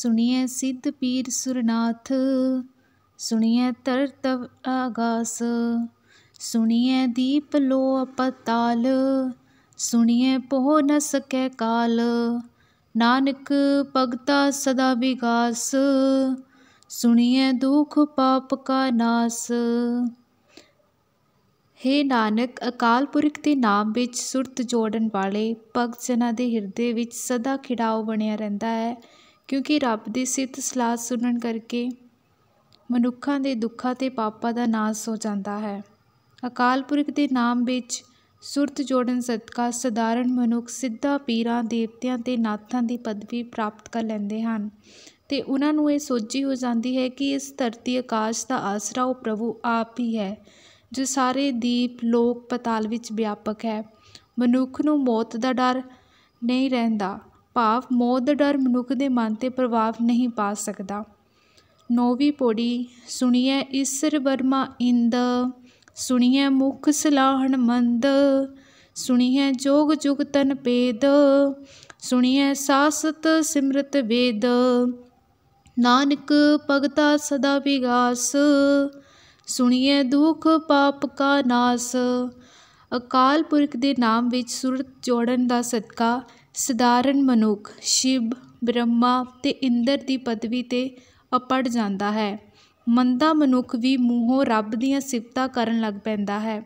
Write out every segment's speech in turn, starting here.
ਸੁਣੀਐ ਸਿੱਧ ਪੀਰ ਸੁਰਨਾਥ ਸੁਣੀਐ ਤਰਤਵ ਆਗਾਸ ਸੁਣੀਐ ਦੀਪ ਲੋ ਅਪਤਾਲ ਸੁਣੀਐ ਪੋ ਨ ਸਕੈ ਕਾਲ ਨਾਨਕ ਭਗਤਾ ਸਦਾ ਵਿਗਾਸ ਸੁਣੀਐ ਦੁਖ ਪਾਪ ਕਾ ਨਾਸ ਹੇ ਨਾਨਕ ਅਕਾਲ ਪੁਰਖ ਦੇ ਨਾਮ ਵਿੱਚ ਸੁਰਤ ਜੋੜਨ ਵਾਲੇ ਭਗਤ ਜਨਾਂ ਦੇ ਹਿਰਦੇ ਵਿੱਚ ਸਦਾ ਖਿੜਾਓ ਬਣਿਆ ਰਹਿੰਦਾ ਹੈ ਕਿਉਂਕਿ ਰੱਬ ਦੀ ਸਿੱਤ ਸਲਾਹ ਸੁਣਨ ਕਰਕੇ ਮਨੁੱਖਾਂ ਦੇ ਦੁੱਖਾਂ ਤੇ ਪਾਪਾਂ ਦਾ ਨਾਸ ਹੋ ਜਾਂਦਾ ਹੈ ਅਕਾਲ ਪੁਰਖ ਦੇ ਨਾਮ ਵਿੱਚ ਸੁਰਤ ਜੋੜਨ ਸਦਕਾ ਸਧਾਰਨ ਮਨੁੱਖ ਸਿੱਧਾ ਪੀਰਾਂ ਦੇਵਤਿਆਂ ਤੇ ਨਾਥਾਂ ਦੀ ਪਦਵੀ ਪ੍ਰਾਪਤ ਕਰ ਲੈਂਦੇ ਹਨ ਤੇ ਉਹਨਾਂ ਨੂੰ ਇਹ ਸੋਝੀ ਹੋ ਜਾਂਦੀ ਹੈ ਕਿ ਇਸ ਧਰਤੀ ਆਕਾਸ਼ ਦਾ ਆਸਰਾ ਉਹ ਪ੍ਰਭੂ ਆਪ ਹੀ ਹੈ ਜੋ ਸਾਰੇ ਦੀਪ ਲੋਕ ਪਤਾਲ ਵਿੱਚ ਵਿਆਪਕ ਹੈ ਮਨੁੱਖ ਨੂੰ ਮੌਤ ਦਾ ਡਰ ਨਹੀਂ ਰਹਿੰਦਾ ਭਾਵ ਮੌਤ ਦਾ ਡਰ ਮਨੁੱਖ ਦੇ ਮਨ ਤੇ ਪ੍ਰਭਾਵ ਨਹੀਂ ਪਾ ਸਕਦਾ ਨੌਵੀਂ ਪੌੜੀ ਸੁਣੀਐ ਇਸਰ ਵਰਮਾ ਇੰਦ ਸੁਣੀਐ ਮੁਖ ਸਲਾਹਣ ਮੰਦ ਸੁਣੀਐ ਜੋਗ ਜੁਗ ਤਨ ਪੇਦ ਸੁਣੀਐ ਸਾਸਤ ਸਿਮਰਤ ਵੇਦ ਨਾਨਕ ਭਗਤਾ ਸਦਾ ਵਿਗਾਸ ਸੁਣੀਐ ਦੁਖ ਪਾਪ ਕਾ ਨਾਸ ਅਕਾਲ ਪੁਰਖ ਦੇ ਨਾਮ ਵਿੱਚ ਸੁਰਤ ਜੋੜਨ ਦਾ ਸਦਕਾ ਸਧਾਰਨ ਮਨੁੱਖ ਸ਼ਿਵ ਬ੍ਰਹਮਾ ਤੇ ਇੰਦਰ ਦੀ ਪਦਵੀ 'ਤੇ ਅਪੜ ਜਾਂਦਾ ਹੈ ਮੰਦਾ ਮਨੁੱਖ ਵੀ ਮੂੰਹੋਂ ਰੱਬ ਦੀਆਂ ਸਿਫਤਾਂ ਕਰਨ ਲੱਗ ਪੈਂਦਾ ਹੈ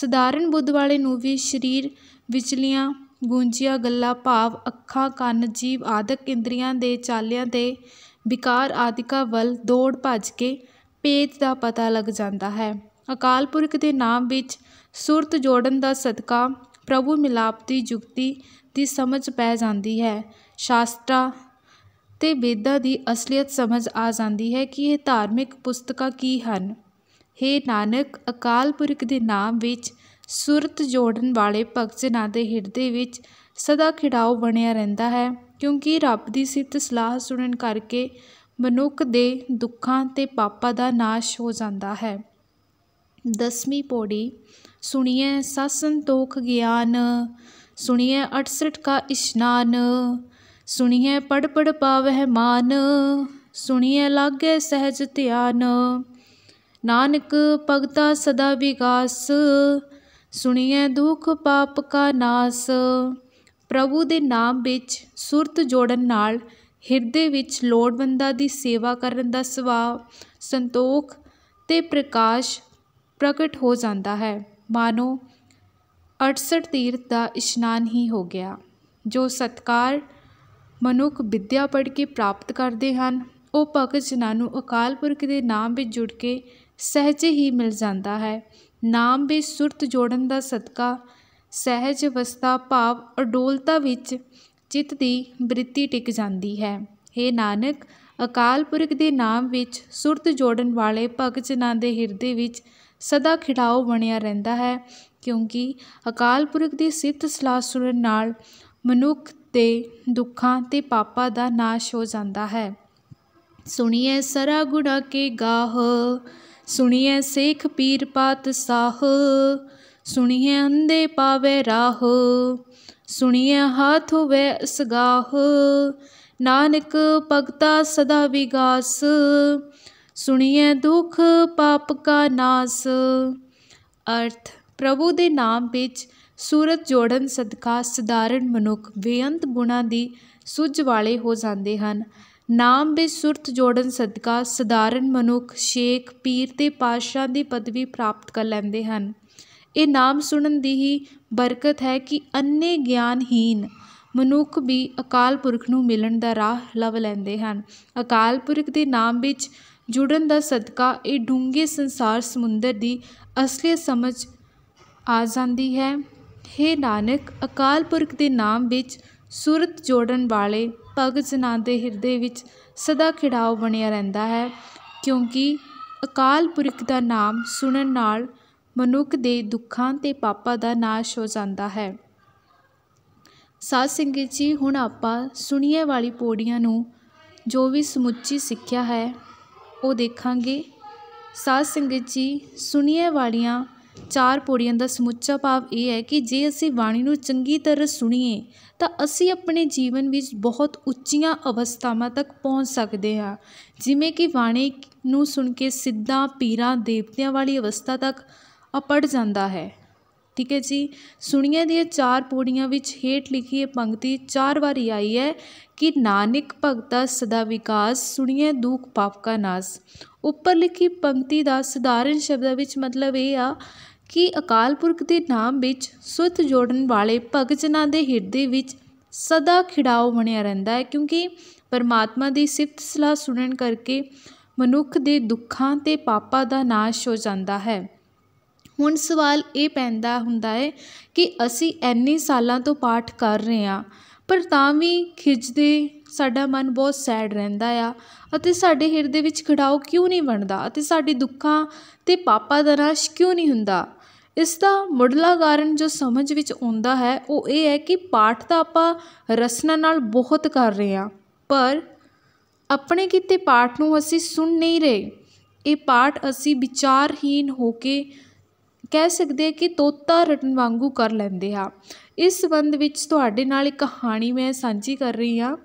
ਸਧਾਰਨ ਬੁੱਧ ਵਾਲੇ ਨੂੰ ਵੀ ਸਰੀਰ ਵਿਚਲੀਆਂ ਗੂੰਜੀਆਂ ਗੱਲਾਂ ਭਾਵ ਅੱਖਾਂ ਕੰਨ ਜੀਵ ਆਦਿਕ ਇੰਦਰੀਆਂ ਦੇ ਚਾਲਿਆਂ ਤੇ ਵਿਕਾਰ ਆਦਿਕਾ ਵੱਲ ਦੌੜ ਭੱਜ ਕੇ ਪੇਤ ਦਾ ਪਤਾ ਲੱਗ ਜਾਂਦਾ ਹੈ ਅਕਾਲ ਪੁਰਖ ਦੇ ਨਾਮ ਵਿੱਚ ਸੁਰਤ ਜੋੜਨ ਦਾ ਸਦਕਾ ਪ੍ਰਭੂ ਮਿਲਾਪ ਦੀ ਜੁਗਤੀ ਦੀ ਸਮਝ ਪੈ ਜਾਂਦੀ ਹੈ ਸ਼ਾਸਤਰਾਂ ਤੇ ਵੇਦਾਂ ਦੀ ਅਸਲੀਅਤ ਸਮਝ ਆ ਜਾਂਦੀ ਹੈ ਕਿ ਇਹ ਧਾਰਮਿਕ ਪੁਸਤਕਾਂ ਕੀ ਹਨ हे ਨਾਨਕ ਅਕਾਲ ਪੁਰਖ ਦੇ ਨਾਮ ਵਿੱਚ ਸੁਰਤ ਜੋੜਨ ਵਾਲੇ ਭਗਤ ਜਨਾਂ ਦੇ ਹਿਰਦੇ ਵਿੱਚ ਸਦਾ ਖਿੜਾਓ ਬਣਿਆ ਰਹਿੰਦਾ ਹੈ ਕਿਉਂਕਿ ਰੱਬ ਦੀ ਸਿੱਤ ਸਲਾਹ ਸੁਣਨ ਕਰਕੇ ਮਨੁੱਖ ਦੇ ਦੁੱਖਾਂ ਤੇ ਪਾਪਾਂ ਦਾ ਨਾਸ਼ ਹੋ ਜਾਂਦਾ ਹੈ ਦਸਵੀਂ ਪੌੜੀ ਸੁਣੀਏ ਸਤ ਸੰਤੋਖ ਗਿਆਨ ਸੁਣੀਐ अड़सठ ਕਾ ਇਸ਼ਨਾਨ ਸੁਣੀਐ पढ़ पढ़ पावह मान ਸੁਣੀਐ ਲਾਗੇ ਸਹਿਜ ਧਿਆਨ ਨਾਨਕ ਭਗਤਾ ਸਦਾ ਵਿਗਾਸ ਸੁਣੀਐ ਦੁਖ ਪਾਪ ਕਾ ਨਾਸ ਪ੍ਰਭੂ ਦੇ ਨਾਮ ਵਿੱਚ ਸੁਰਤ ਜੋੜਨ ਨਾਲ ਹਿਰਦੇ ਵਿੱਚ ਲੋੜਵੰਦਾ ਦੀ ਸੇਵਾ ਕਰਨ ਦਾ ਸੁਭਾਅ ਸੰਤੋਖ ਤੇ ਪ੍ਰਕਾਸ਼ ਪ੍ਰਗਟ ਹੋ ਜਾਂਦਾ ਹੈ ਮਾਨੋ 68 ਤੀਰਥ ਦਾ ਇਸ਼ਨਾਨ ਹੀ ਹੋ ਗਿਆ ਜੋ ਸਤਕਾਰ ਮਨੁੱਖ ਵਿਦਿਆ ਪੜ ਕੇ ਪ੍ਰਾਪਤ ਕਰਦੇ ਹਨ ਉਹ ਭਗਤ ਜਨਾਂ ਨੂੰ ਅਕਾਲ ਪੁਰਖ ਦੇ ਨਾਮ ਵਿੱਚ ਜੁੜ ਕੇ ਸਹਿਜ ਹੀ ਮਿਲ ਜਾਂਦਾ ਹੈ ਨਾਮ ਵਿੱਚ ਸੁਰਤ ਜੋੜਨ ਦਾ ਸਦਕਾ ਸਹਿਜ ਅਵਸਥਾ ਭਾਵ ਅਡੋਲਤਾ ਵਿੱਚ ਚਿੱਤ ਦੀ ਬ੍ਰਿਤੀ ਟਿਕ ਜਾਂਦੀ ਹੈ हे ਨਾਨਕ ਅਕਾਲ ਪੁਰਖ ਦੇ ਨਾਮ ਵਿੱਚ ਸੁਰਤ ਜੋੜਨ ਵਾਲੇ ਭਗਤ ਜਨਾਂ ਦੇ ਹਿਰਦੇ ਵਿੱਚ ਸਦਾ ਖਿੜਾਓ ਬਣਿਆ ਰਹਿੰਦਾ ਹੈ ਕਿਉਂਕਿ ਅਕਾਲ ਪੁਰਖ ਦੀ ਸਿੱਧ ਸਲਾਹ ਸੁਣਨ ਨਾਲ ਮਨੁੱਖ ਤੇ ਦੁੱਖਾਂ ਤੇ ਪਾਪਾਂ ਦਾ ਨਾਸ਼ ਹੋ ਜਾਂਦਾ ਹੈ ਸੁਣੀਐ ਸਰਾ ਗੁਣਾ ਕੇ ਗਾਹ ਸੁਣੀਐ ਸੇਖ ਪੀਰ ਪਾਤ ਸਾਹ ਸੁਣੀਐ ਅੰਦੇ ਪਾਵੇ ਰਾਹ ਸੁਣੀਐ ਹਾਥ ਹੋਵੇ ਅਸਗਾਹ ਨਾਨਕ ਭਗਤਾ ਸਦਾ ਵਿਗਾਸ ਸੁਣੀਐ ਦੁਖ ਪਾਪ ਕਾ ਨਾਸ ਅਰਥ ਪ੍ਰਭੂ ਦੇ ਨਾਮ ਵਿੱਚ ਸੂਰਤ ਜੋੜਨ ਸਦਕਾ ਸਧਾਰਨ ਮਨੁੱਖ ਬੇਅੰਤ ਗੁਣਾਂ ਦੀ ਸੁਝ ਵਾਲੇ ਹੋ ਜਾਂਦੇ ਹਨ ਨਾਮ ਵਿੱਚ ਸੂਰਤ ਜੋੜਨ ਸਦਕਾ ਸਧਾਰਨ ਮਨੁੱਖ ਸ਼ੇਖ ਪੀਰ ਤੇ ਪਾਸ਼ਾ ਦੀ ਪਦਵੀ ਪ੍ਰਾਪਤ ਕਰ ਲੈਂਦੇ ਹਨ ਇਹ ਨਾਮ ਸੁਣਨ ਦੀ ਹੀ ਬਰਕਤ ਹੈ ਕਿ ਅੰਨੇ ਗਿਆਨਹੀਨ ਮਨੁੱਖ ਵੀ ਅਕਾਲ ਪੁਰਖ ਨੂੰ ਮਿਲਣ ਦਾ ਰਾਹ ਲਵ ਲੈਂਦੇ ਹਨ ਅਕਾਲ ਪੁਰਖ ਦੇ ਨਾਮ ਵਿੱਚ ਜੁੜਨ ਦਾ ਸਦਕਾ ਇਹ ਡੂੰਘੇ ਸੰਸਾਰ ਸਮੁੰਦਰ ਦੀ ਅਸਲੀ ਸਮਝ ਆ ਜਾਂਦੀ ਹੈ हे ਨਾਨਕ ਅਕਾਲ ਪੁਰਖ ਦੇ ਨਾਮ ਵਿੱਚ ਸੁਰਤ ਜੋੜਨ ਵਾਲੇ ਭਗਤ ਜਨਾਂ ਦੇ ਹਿਰਦੇ ਵਿੱਚ ਸਦਾ ਖਿੜਾਓ ਬਣਿਆ ਰਹਿੰਦਾ ਹੈ ਕਿਉਂਕਿ ਅਕਾਲ ਪੁਰਖ ਦਾ ਨਾਮ ਸੁਣਨ ਨਾਲ ਮਨੁੱਖ ਦੇ ਦੁੱਖਾਂ ਤੇ ਪਾਪਾਂ ਦਾ ਨਾਸ਼ ਹੋ ਜਾਂਦਾ ਹੈ ਸਾਧ ਸੰਗਤ ਜੀ ਹੁਣ ਆਪਾਂ ਸੁਣੀਏ ਵਾਲੀ ਪੌੜੀਆਂ ਨੂੰ ਜੋ ਵੀ ਸਮੁੱਚੀ ਸਿੱਖਿਆ ਹੈ ਉਹ ਦੇਖਾਂਗੇ ਸਾਧ ਸੰਗਤ ਜੀ ਸੁਣੀਏ ਵਾਲੀਆਂ ਚਾਰ ਪੌੜੀਆਂ ਦਾ ਸਮੁੱਚਾ ਭਾਵ ਇਹ ਹੈ ਕਿ ਜੇ ਅਸੀਂ ਬਾਣੀ ਨੂੰ ਚੰਗੀ ਤਰ੍ਹਾਂ ਸੁਣੀਏ ਤਾਂ ਅਸੀਂ ਆਪਣੇ ਜੀਵਨ ਵਿੱਚ ਬਹੁਤ ਉੱਚੀਆਂ ਅਵਸਥਾਵਾਂ ਤੱਕ ਪਹੁੰਚ ਸਕਦੇ ਹਾਂ ਜਿਵੇਂ ਕਿ ਬਾਣੀ ਨੂੰ ਸੁਣ ਕੇ ਸਿੱਧਾਂ ਪੀਰਾਂ ਦੇਵਤਿਆਂ ਵਾਲੀ ਅਵਸਥਾ ਤੱਕ ਅਪੜ ਜਾਂਦਾ ਹੈ ਠੀਕ ਹੈ ਜੀ ਸੁਣੀਏ ਦੀਆਂ ਚਾਰ ਪੌੜੀਆਂ ਵਿੱਚ ਹੇਠ ਲਿਖੀ ਇਹ ਪੰਕਤੀ ਚਾਰ ਵਾਰੀ ਆਈ ਹੈ ਕਿ ਨਾਨਕ ਭਗਤਾ ਸਦਾ ਵਿਕਾਸ ਸੁਣੀਏ ਦੁਖ ਪਾਪ ਕਾ ਨਾਸ ਉੱਪਰ ਲਿਖੀ ਪੰਕਤੀ ਦਾ ਸਧਾਰਨ ਸ਼ਬਦਾਂ ਵਿੱਚ ਮਤਲਬ ਇਹ ਆ ਕਿ ਅਕਾਲ ਪੁਰਖ ਦੇ ਨਾਮ ਵਿੱਚ ਸੁਤ ਜੋੜਨ ਵਾਲੇ ਭਗਤ ਜਨਾਂ ਦੇ ਹਿਰਦੇ ਵਿੱਚ ਸਦਾ ਖਿੜਾਓ ਬਣਿਆ ਰਹਿੰਦਾ ਹੈ ਕਿਉਂਕਿ ਪਰਮਾਤਮਾ ਦੀ ਸਿਫਤ ਸਲਾਹ ਸੁਣਨ ਕਰਕੇ ਮਨੁੱਖ ਦੇ ਦੁੱਖਾਂ ਤੇ ਪਾਪਾਂ ਦਾ ਨਾਸ਼ ਹੋ ਜਾਂਦਾ ਹੈ ਹੁਣ ਸਵਾਲ ਇਹ ਪੈਂਦਾ ਹੁੰਦਾ ਹੈ ਕਿ ਅਸੀਂ ਇੰਨੇ ਸਾਲਾਂ ਤੋਂ ਪਾਠ ਕਰ ਰਹੇ ਹਾਂ ਪਰ ਤਾਂ ਵੀ ਖਿੱਚਦੇ ਸਾਡਾ ਮਨ ਬਹੁਤ ਸੈਡ ਰਹਿੰਦਾ ਆ ਅਤੇ ਸਾਡੇ ਹਿਰਦੇ ਵਿੱਚ ਖੜਾਓ ਕਿਉਂ ਨਹੀਂ ਬਣਦਾ ਅਤੇ ਸਾਡੀ ਦੁੱਖਾਂ ਤੇ ਪਾਪਾਂ ਦਾ ਰਸ਼ ਕਿਉਂ ਨਹੀਂ ਹੁੰਦਾ ਇਸ ਦਾ ਮੁੱਢਲਾ ਕਾਰਨ ਜੋ ਸਮਝ ਵਿੱਚ ਆਉਂਦਾ ਹੈ ਉਹ ਇਹ ਹੈ ਕਿ ਪਾਠ ਤਾਂ ਆਪਾਂ ਰਸਨਾ ਨਾਲ ਬਹੁਤ ਕਰ ਰਹੇ ਹਾਂ ਪਰ ਆਪਣੇ ਕੀਤੇ ਪਾਠ ਨੂੰ ਅਸੀਂ ਸੁਣ ਨਹੀਂ ਰਹੇ ਇਹ ਪਾਠ ਅਸੀਂ ਵਿਚਾਰਹੀਨ ਹੋ ਕੇ ਕਹਿ ਸਕਦੇ ਕਿ ਤੋਤਾ ਰਟਨ ਵਾਂਗੂ ਕਰ ਲੈਂਦੇ ਆ ਇਸ ਸੰਬੰਧ ਵਿੱਚ ਤੁਹਾਡੇ ਨਾਲ ਇੱਕ ਕਹਾਣੀ ਮੈਂ ਸਾਂਝੀ ਕਰ ਰਹੀ ਹਾਂ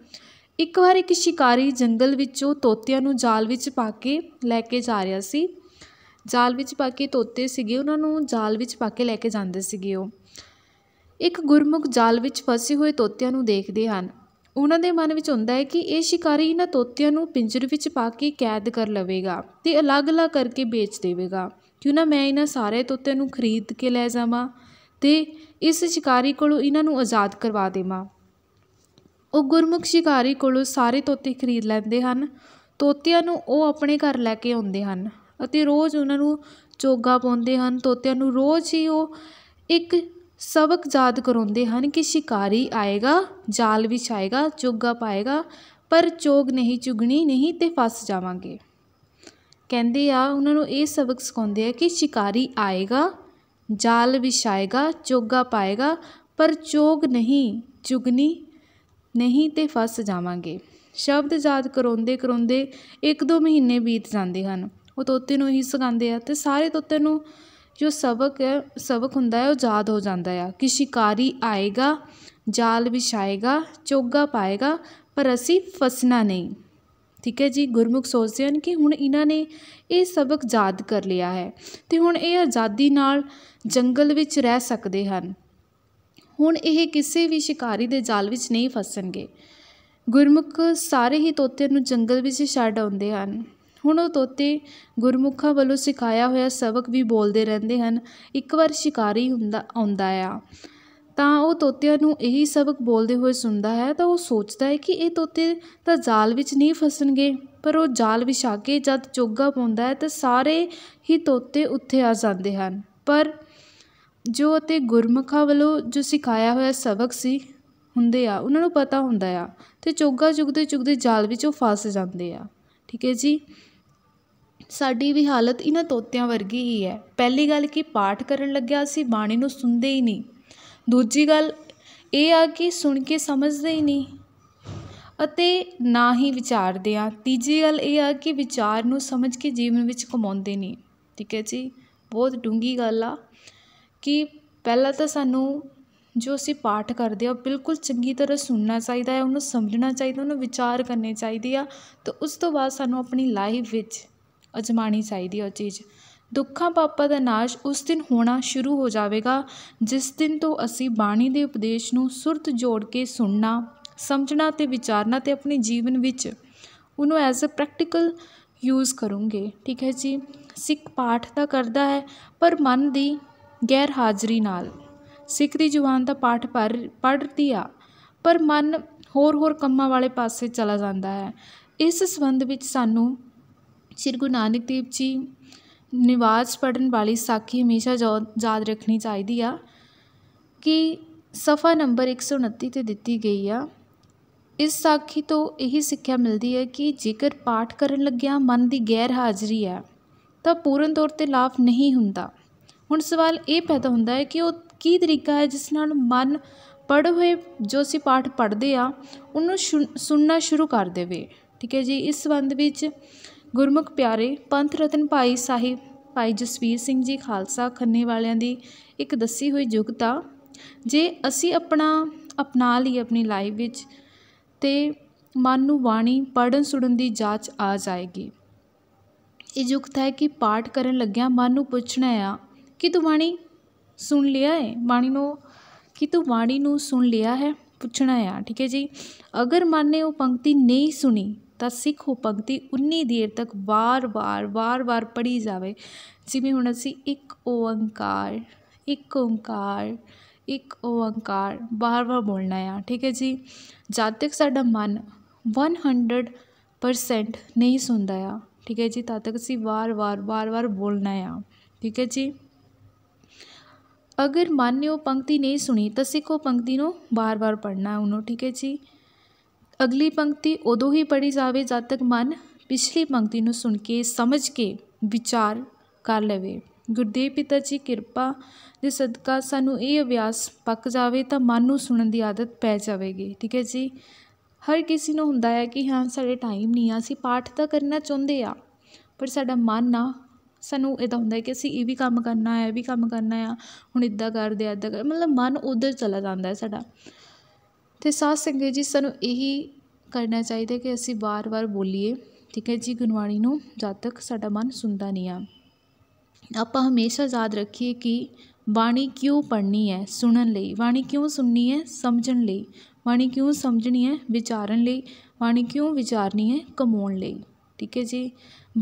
ਇੱਕ ਵਾਰ ਇੱਕ ਸ਼ਿਕਾਰੀ ਜੰਗਲ ਵਿੱਚੋਂ ਤੋਤਿਆਂ ਨੂੰ ਜਾਲ ਵਿੱਚ ਪਾ ਕੇ ਲੈ ਕੇ ਜਾ ਰਿਹਾ ਸੀ ਜਾਲ ਵਿੱਚ ਪਾ ਕੇ ਤੋਤੇ ਸੀਗੇ ਉਹਨਾਂ ਨੂੰ ਜਾਲ ਵਿੱਚ ਪਾ ਕੇ ਲੈ ਕੇ ਜਾਂਦੇ ਸੀਗੇ ਉਹ ਇੱਕ ਗੁਰਮੁਖ ਜਾਲ ਵਿੱਚ ਫਸੇ ਹੋਏ ਤੋਤਿਆਂ ਨੂੰ ਦੇਖਦੇ ਹਨ ਉਹਨਾਂ ਦੇ ਮਨ ਵਿੱਚ ਹੁੰਦਾ ਹੈ ਕਿ ਇਹ ਸ਼ਿਕਾਰੀ ਇਹਨਾਂ ਤੋਤਿਆਂ ਨੂੰ ਪਿੰਜਰ ਵਿੱਚ ਪਾ ਕੇ ਕੈਦ ਕਰ ਲਵੇਗਾ ਤੇ ਅਲੱਗ-ਅਲੱਗ ਕਰਕੇ ਵੇਚ ਦੇਵੇਗਾ ਕਿਉਂ ਨਾ ਮੈਂ ਇਹਨਾਂ ਸਾਰੇ ਤੋਤੇ ਨੂੰ ਖਰੀਦ ਕੇ ਲੈ ਜਾਵਾਂ ਤੇ ਇਸ ਸ਼ਿਕਾਰੀ ਕੋਲੋਂ ਇਹਨਾਂ ਨੂੰ ਆਜ਼ਾਦ ਕਰਵਾ ਦੇਵਾਂ ਉਹ ਗੁਰਮੁਖ ਸ਼ਿਕਾਰੀ ਕੋਲੋਂ ਸਾਰੇ ਤੋਤੇ ਖਰੀਦ ਲੈਂਦੇ ਹਨ ਤੋਤਿਆਂ ਨੂੰ ਉਹ ਆਪਣੇ ਘਰ ਲੈ ਕੇ ਆਉਂਦੇ ਹਨ ਅਤੇ ਰੋਜ਼ ਉਹਨਾਂ ਨੂੰ ਚੋਗਾ ਪਾਉਂਦੇ ਹਨ ਤੋਤਿਆਂ ਨੂੰ ਰੋਜ਼ ਹੀ ਉਹ ਇੱਕ ਸਬਕ ਯਾਦ ਕਰਾਉਂਦੇ ਹਨ ਕਿ ਸ਼ਿਕਾਰੀ ਆਏਗਾ ਜਾਲ ਵਿਛਾਏਗਾ ਚੋਗਾ ਪਾਏਗਾ ਪਰ ਚੋਗ ਨਹੀਂ ਚੁਗਣੀ ਨਹੀਂ ਤੇ ਫਸ ਜਾਵਾਂਗੇ ਕਹਿੰਦੇ ਆ ਉਹਨਾਂ ਨੂੰ ਇਹ ਸਬਕ ਸਿਖਾਉਂਦੇ ਆ ਕਿ ਸ਼ਿਕਾਰੀ ਆਏਗਾ ਜਾਲ ਵਿਛਾਏਗਾ ਚੋਗਾ ਪਾਏਗਾ ਪਰ ਚੋਗ ਨਹੀਂ ਚੁਗਨੀ ਨਹੀਂ ਤੇ ਫਸ ਜਾਵਾਂਗੇ ਸ਼ਬਦ ਯਾਦ ਕਰਾਉਂਦੇ ਕਰਾਉਂਦੇ ਇੱਕ ਦੋ ਮਹੀਨੇ ਬੀਤ ਜਾਂਦੇ ਹਨ ਉਹ ਤੋਤੇ ਨੂੰ ਹੀ ਸਿਖਾਉਂਦੇ ਆ ਤੇ ਸਾਰੇ ਤੋਤੇ ਨੂੰ ਜੋ ਸਬਕ ਹੈ ਸਬਕ ਹੁੰਦਾ ਹੈ ਉਹ ਯਾਦ ਹੋ ਜਾਂਦਾ ਆ ਕਿ ਸ਼ਿਕਾਰੀ ਆਏਗਾ ਜਾਲ ਵਿਛਾਏਗਾ ਚੋਗਾ ਪਾਏਗਾ ਪਰ ਅਸੀਂ ਫਸਣਾ ਨਹੀਂ ਠੀਕ ਹੈ ਜੀ ਗੁਰਮੁਖ ਸੋਚਦੇ ਹਨ ਕਿ ਹੁਣ ਇਹਨਾਂ ਨੇ ਇਹ ਸਬਕ ਯਾਦ ਕਰ ਲਿਆ ਹੈ ਤੇ ਹੁਣ ਇਹ ਆਜ਼ਾਦੀ ਨਾਲ ਜੰਗਲ ਵਿੱਚ ਰਹਿ ਸਕਦੇ ਹਨ ਹੁਣ ਇਹ ਕਿਸੇ ਵੀ ਸ਼ਿਕਾਰੀ ਦੇ ਜਾਲ ਵਿੱਚ ਨਹੀਂ ਫਸਣਗੇ ਗੁਰਮੁਖ ਸਾਰੇ ਹੀ ਤੋਤੇ ਨੂੰ ਜੰਗਲ ਵਿੱਚ ਛੱਡ ਆਉਂਦੇ ਹਨ ਹੁਣ ਉਹ ਤੋਤੇ ਗੁਰਮੁਖਾਂ ਵੱਲੋਂ ਸਿਖਾਇਆ ਹੋਇਆ ਸਬਕ ਵੀ ਬੋਲਦੇ ਰਹਿੰਦੇ ਹਨ ਇੱਕ ਵਾਰ ਸ਼ਿਕਾਰੀ ਹੁੰਦਾ ਆਉਂਦਾ ਆ ਤਾਂ ਉਹ ਤੋਤਿਆਂ ਨੂੰ ਇਹੀ ਸਬਕ ਬੋਲਦੇ ਹੋਏ ਸੁਣਦਾ ਹੈ ਤਾਂ ਉਹ ਸੋਚਦਾ ਹੈ ਕਿ ਇਹ ਤੋਤੇ ਤਾਂ ਜਾਲ ਵਿੱਚ ਨਹੀਂ ਫਸਣਗੇ ਪਰ ਉਹ ਜਾਲ ਵਿਛਾ ਕੇ ਜਦ ਚੋਗਾ ਪਾਉਂਦਾ ਹੈ ਤਾਂ ਸਾਰੇ ਹੀ ਤੋਤੇ ਉੱਥੇ ਆ ਜਾਂਦੇ ਹਨ ਪਰ ਜੋ ਅਤੇ ਗੁਰਮਖਾ ਵੱਲੋਂ ਜੋ ਸਿਖਾਇਆ ਹੋਇਆ ਸਬਕ ਸੀ ਹੁੰਦੇ ਆ ਉਹਨਾਂ ਨੂੰ ਪਤਾ ਹੁੰਦਾ ਆ ਤੇ ਚੋਗਾ ਚੁਗਦੇ ਚੁਗਦੇ ਜਾਲ ਵਿੱਚ ਉਹ ਫਸ ਜਾਂਦੇ ਆ ਠੀਕ ਹੈ ਜੀ ਸਾਡੀ ਵੀ ਹਾਲਤ ਇਹਨਾਂ ਤੋਤਿਆਂ ਵਰਗੀ ਹੀ ਹੈ ਪਹਿਲੀ ਗੱਲ ਕਿ ਪਾਠ ਕਰਨ ਲੱਗਿਆ ਸੀ ਬਾਣੀ ਨੂੰ ਸੁਣਦੇ ਹੀ ਨਹੀਂ ਦੂਜੀ ਗੱਲ ਇਹ ਆ ਕਿ ਸੁਣ ਕੇ ਸਮਝਦੇ ਹੀ ਨਹੀਂ ਅਤੇ ਨਾ ਹੀ ਵਿਚਾਰਦੇ ਆ ਤੀਜੀ ਗੱਲ ਇਹ ਆ ਕਿ ਵਿਚਾਰ ਨੂੰ ਸਮਝ ਕੇ ਜੀਵਨ ਵਿੱਚ ਕਮਾਉਂਦੇ ਨਹੀਂ ਠੀਕ ਹੈ ਜੀ ਬਹੁਤ ਡੂੰਗੀ ਗੱਲ ਆ ਕਿ ਪਹਿਲਾਂ ਤਾਂ ਸਾਨੂੰ ਜੋ ਅਸੀਂ ਪਾਠ ਕਰਦੇ ਆ ਬਿਲਕੁਲ ਚੰਗੀ ਤਰ੍ਹਾਂ ਸੁਣਨਾ ਚਾਹੀਦਾ ਹੈ ਉਹਨੂੰ ਸਮਝਣਾ ਚਾਹੀਦਾ ਉਹਨੂੰ ਵਿਚਾਰ ਕਰਨੇ ਚਾਹੀਦੇ ਆ ਤਾਂ ਉਸ ਤੋਂ ਬਾਅਦ ਸਾਨੂੰ ਆਪਣੀ ਲਾਈਫ ਵਿੱਚ ਅਜਮਾਣੀ ਚਾਹੀਦੀ ਆ ਉਹ ਚੀਜ਼ ਦੁੱਖਾਂ ਪਾਪਾਂ ਦਾ ਨਾਸ਼ ਉਸ ਦਿਨ ਹੋਣਾ ਸ਼ੁਰੂ ਹੋ ਜਾਵੇਗਾ ਜਿਸ ਦਿਨ ਤੋਂ ਅਸੀਂ ਬਾਣੀ ਦੇ ਉਪਦੇਸ਼ ਨੂੰ ਸੁਰਤ ਜੋੜ ਕੇ ਸੁਣਨਾ ਸਮਝਣਾ ਤੇ ਵਿਚਾਰਨਾ ਤੇ ਆਪਣੇ ਜੀਵਨ ਵਿੱਚ ਉਹਨੂੰ ਐਜ਼ ਅ ਪ੍ਰੈਕਟੀਕਲ ਯੂਜ਼ ਕਰੂੰਗੇ ਠੀਕ ਹੈ ਜੀ ਸਿੱਖ ਪਾਠ ਤਾਂ ਕਰਦਾ ਹੈ ਪਰ ਮਨ ਦੀ ਗੈਰ ਹਾਜ਼ਰੀ ਨਾਲ ਸਿੱਖ ਦੀ ਜ਼ੁਬਾਨ ਦਾ ਪਾਠ ਪੜ੍ਹਦੀ ਆ ਪਰ ਮਨ ਹੋਰ ਹੋਰ ਕੰਮਾਂ ਵਾਲੇ ਪਾਸੇ ਚਲਾ ਜਾਂਦਾ ਹੈ ਇਸ ਸੰਬੰਧ ਵਿੱਚ ਸਾਨੂੰ ਸ੍ਰੀ ਗੁਰੂ ਨਾਨਕ ਦੇਵ ਜੀ ਨਿਵਾਜ਼ ਪੜਨ ਵਾਲੀ ਸਾਖੀ ਹਮੇਸ਼ਾ ਯਾਦ ਰੱਖਣੀ ਚਾਹੀਦੀ ਆ ਕਿ ਸਫਾ ਨੰਬਰ 129 ਤੇ ਦਿੱਤੀ ਗਈ ਆ ਇਸ ਸਾਖੀ ਤੋਂ ਇਹੀ ਸਿੱਖਿਆ ਮਿਲਦੀ ਹੈ ਕਿ ਜੇਕਰ ਪਾਠ ਕਰਨ ਲੱਗਿਆ ਮਨ ਦੀ ਗੈਰ ਹਾਜ਼ਰੀ ਹੈ ਤਾਂ ਪੂਰਨ ਤੌਰ ਤੇ ਲਾਭ ਨਹੀਂ ਹੁੰਦਾ ਹੁਣ ਸਵਾਲ ਇਹ ਪੈਦਾ ਹੁੰਦਾ ਹੈ ਕਿ ਉਹ ਕੀ ਤਰੀਕਾ ਹੈ ਜਿਸ ਨਾਲ ਮਨ ਪੜ੍ਹ ਹੋਏ ਜੋ ਸੀ ਪਾਠ ਪੜ੍ਹਦੇ ਆ ਉਹਨੂੰ ਸੁਣਨਾ ਸ਼ੁਰੂ ਕਰ ਦੇਵੇ ਠੀਕ ਹੈ ਜੀ ਇਸ ਸੰਬੰਧ ਵਿੱਚ ਗੁਰਮੁਖ ਪਿਆਰੇ ਪੰਥ ਰਤਨ ਭਾਈ ਸਾਹਿਬ ਭਾਈ ਜਸਵੀਰ ਸਿੰਘ ਜੀ ਖਾਲਸਾ ਖੰਨੇ ਵਾਲਿਆਂ ਦੀ ਇੱਕ ਦੱਸੀ ਹੋਈ ਯੁਗਤਾ ਜੇ ਅਸੀਂ ਆਪਣਾ ਅਪਣਾ ਲਈ ਆਪਣੀ ਲਾਈਫ ਵਿੱਚ ਤੇ ਮਨ ਨੂੰ ਬਾਣੀ ਪੜਨ ਸੁਣਨ ਦੀ ਜਾਂਚ ਆ ਜਾਏਗੀ ਇਹ ਯੁਕਤ ਹੈ ਕਿ ਪਾਠ ਕਰਨ ਲੱਗਿਆਂ ਮਨ ਨੂੰ ਪੁੱਛਣਾ ਆ ਕਿ ਤੂੰ ਬਾਣੀ ਸੁਣ ਲਿਆ ਹੈ ਬਾਣੀ ਨੂੰ ਕਿ ਤੂੰ ਬਾਣੀ ਨੂੰ ਸੁਣ ਲਿਆ ਹੈ ਪੁੱਛਣਾ ਆ ਠੀਕ ਹੈ ਜੀ ਅਗਰ ਮਨ ਨੇ ਉਹ ਪੰਕਤੀ ਨਹੀਂ ਸੁਣੀ ਤਾਂ ਸਿੱਖ ਉਹ ਪੰਕਤੀ ਉਨੀ ਦੇਰ ਤੱਕ ਵਾਰ-ਵਾਰ ਵਾਰ-ਵਾਰ ਪੜ੍ਹੀ ਜਾਵੇ ਜਿਵੇਂ ਹੁਣ ਅਸੀਂ ਇੱਕ ਓੰਕਾਰ ਇੱਕ ਓੰਕਾਰ ਇੱਕ ਓੰਕਾਰ ਵਾਰ-ਵਾਰ ਬੋਲਣਾ ਆ ਠੀਕ ਹੈ ਜੀ ਜਦ ਤੱਕ ਸਾਡਾ ਮਨ 100% ਨਹੀਂ ਸੁਣਦਾ ਆ ਠੀਕ ਹੈ ਜੀ ਤਦ ਤੱਕ ਅਸੀਂ ਵਾਰ-ਵਾਰ ਵਾਰ-ਵਾਰ ਬੋਲਣਾ ਆ ਠੀਕ ਹੈ ਜੀ ਅਗਰ ਮਨ ਨੇ ਉਹ ਪੰਕਤੀ ਨਹੀਂ ਸੁਣੀ ਤਾਂ ਸਿੱਖੋ ਪੰਕਤੀ ਨੂੰ ਬਾਰ-ਬਾਰ ਵਾਰ ਪੜ੍ਹਨਾ ਉਹਨੂੰ ਠੀਕ ਹੈ ਜੀ ਅਗਲੀ ਪੰਕਤੀ ਉਦੋਂ ਹੀ ਪੜੀ ਜਾਵੇ ਜਦ ਤੱਕ ਮਨ ਪਿਛਲੀ ਪੰਕਤੀ ਨੂੰ ਸੁਣ ਕੇ ਸਮਝ ਕੇ ਵਿਚਾਰ ਕਰ ਲਵੇ ਗੁਰਦੇਵ ਪਿਤਾ ਜੀ ਕਿਰਪਾ ਦੇ ਸਦਕਾ ਸਾਨੂੰ ਇਹ ਅਭਿਆਸ ਪੱਕ ਜਾਵੇ ਤਾਂ ਮਨ ਨੂੰ ਸੁਣਨ ਦੀ ਆਦਤ ਪੈ ਜਾਵੇਗੀ ਠੀਕ ਹੈ ਜੀ ਹਰ ਕਿਸੇ ਨੂੰ ਹੁੰਦਾ ਹੈ ਕਿ ਹਾਂ ਸਾਡੇ ਟਾਈਮ ਨਹੀਂ ਆ ਅਸੀਂ ਪਾਠ ਤਾਂ ਕਰਨਾ ਚਾਹੁੰਦੇ ਆ ਪਰ ਸਾਡਾ ਮਨ ਨਾ ਸਾਨੂੰ ਇਦਾਂ ਹੁੰਦਾ ਕਿ ਅਸੀਂ ਇਹ ਵੀ ਕੰਮ ਕਰਨਾ ਹੈ ਇਹ ਵੀ ਕੰਮ ਕਰਨਾ ਆ ਹੁਣ ਇਦਾਂ ਕਰਦੇ ਆ ਇਦਾਂ ਕਰ ਮਤਲਬ ਮਨ ਉਧਰ ਚਲਾ ਜਾਂਦਾ ਹੈ ਸਾਡਾ ਤੇ ਸਾਧ ਸੰਗਤ ਜੀ ਸਾਨੂੰ ਇਹੀ ਕਰਨਾ ਚਾਹੀਦਾ ਕਿ ਅਸੀਂ ਵਾਰ-ਵਾਰ ਬੋਲੀਏ ਠੀਕ ਹੈ ਜੀ ਗੁਣਵਾਣੀ ਨੂੰ ਜਦ ਤੱਕ ਸਾਡਾ ਮਨ ਸੁਣਦਾ ਨਹੀਂ ਆ ਆਪਾਂ ਹਮੇਸ਼ਾ ਯਾਦ ਰੱਖੀਏ ਕਿ ਬਾਣੀ ਕਿਉਂ ਪੜ੍ਹਨੀ ਹੈ ਸੁਣਨ ਲਈ ਬਾਣੀ ਕਿਉਂ ਸੁਣਨੀ ਹੈ ਸਮਝਣ ਲਈ ਬਾਣੀ ਕਿਉਂ ਸਮਝਣੀ ਹੈ ਵਿਚਾਰਨ ਲਈ ਬਾਣੀ ਕਿਉਂ ਵਿਚਾਰਨੀ ਹੈ ਕਮਾਉਣ ਲਈ ਠੀਕ ਹੈ ਜੀ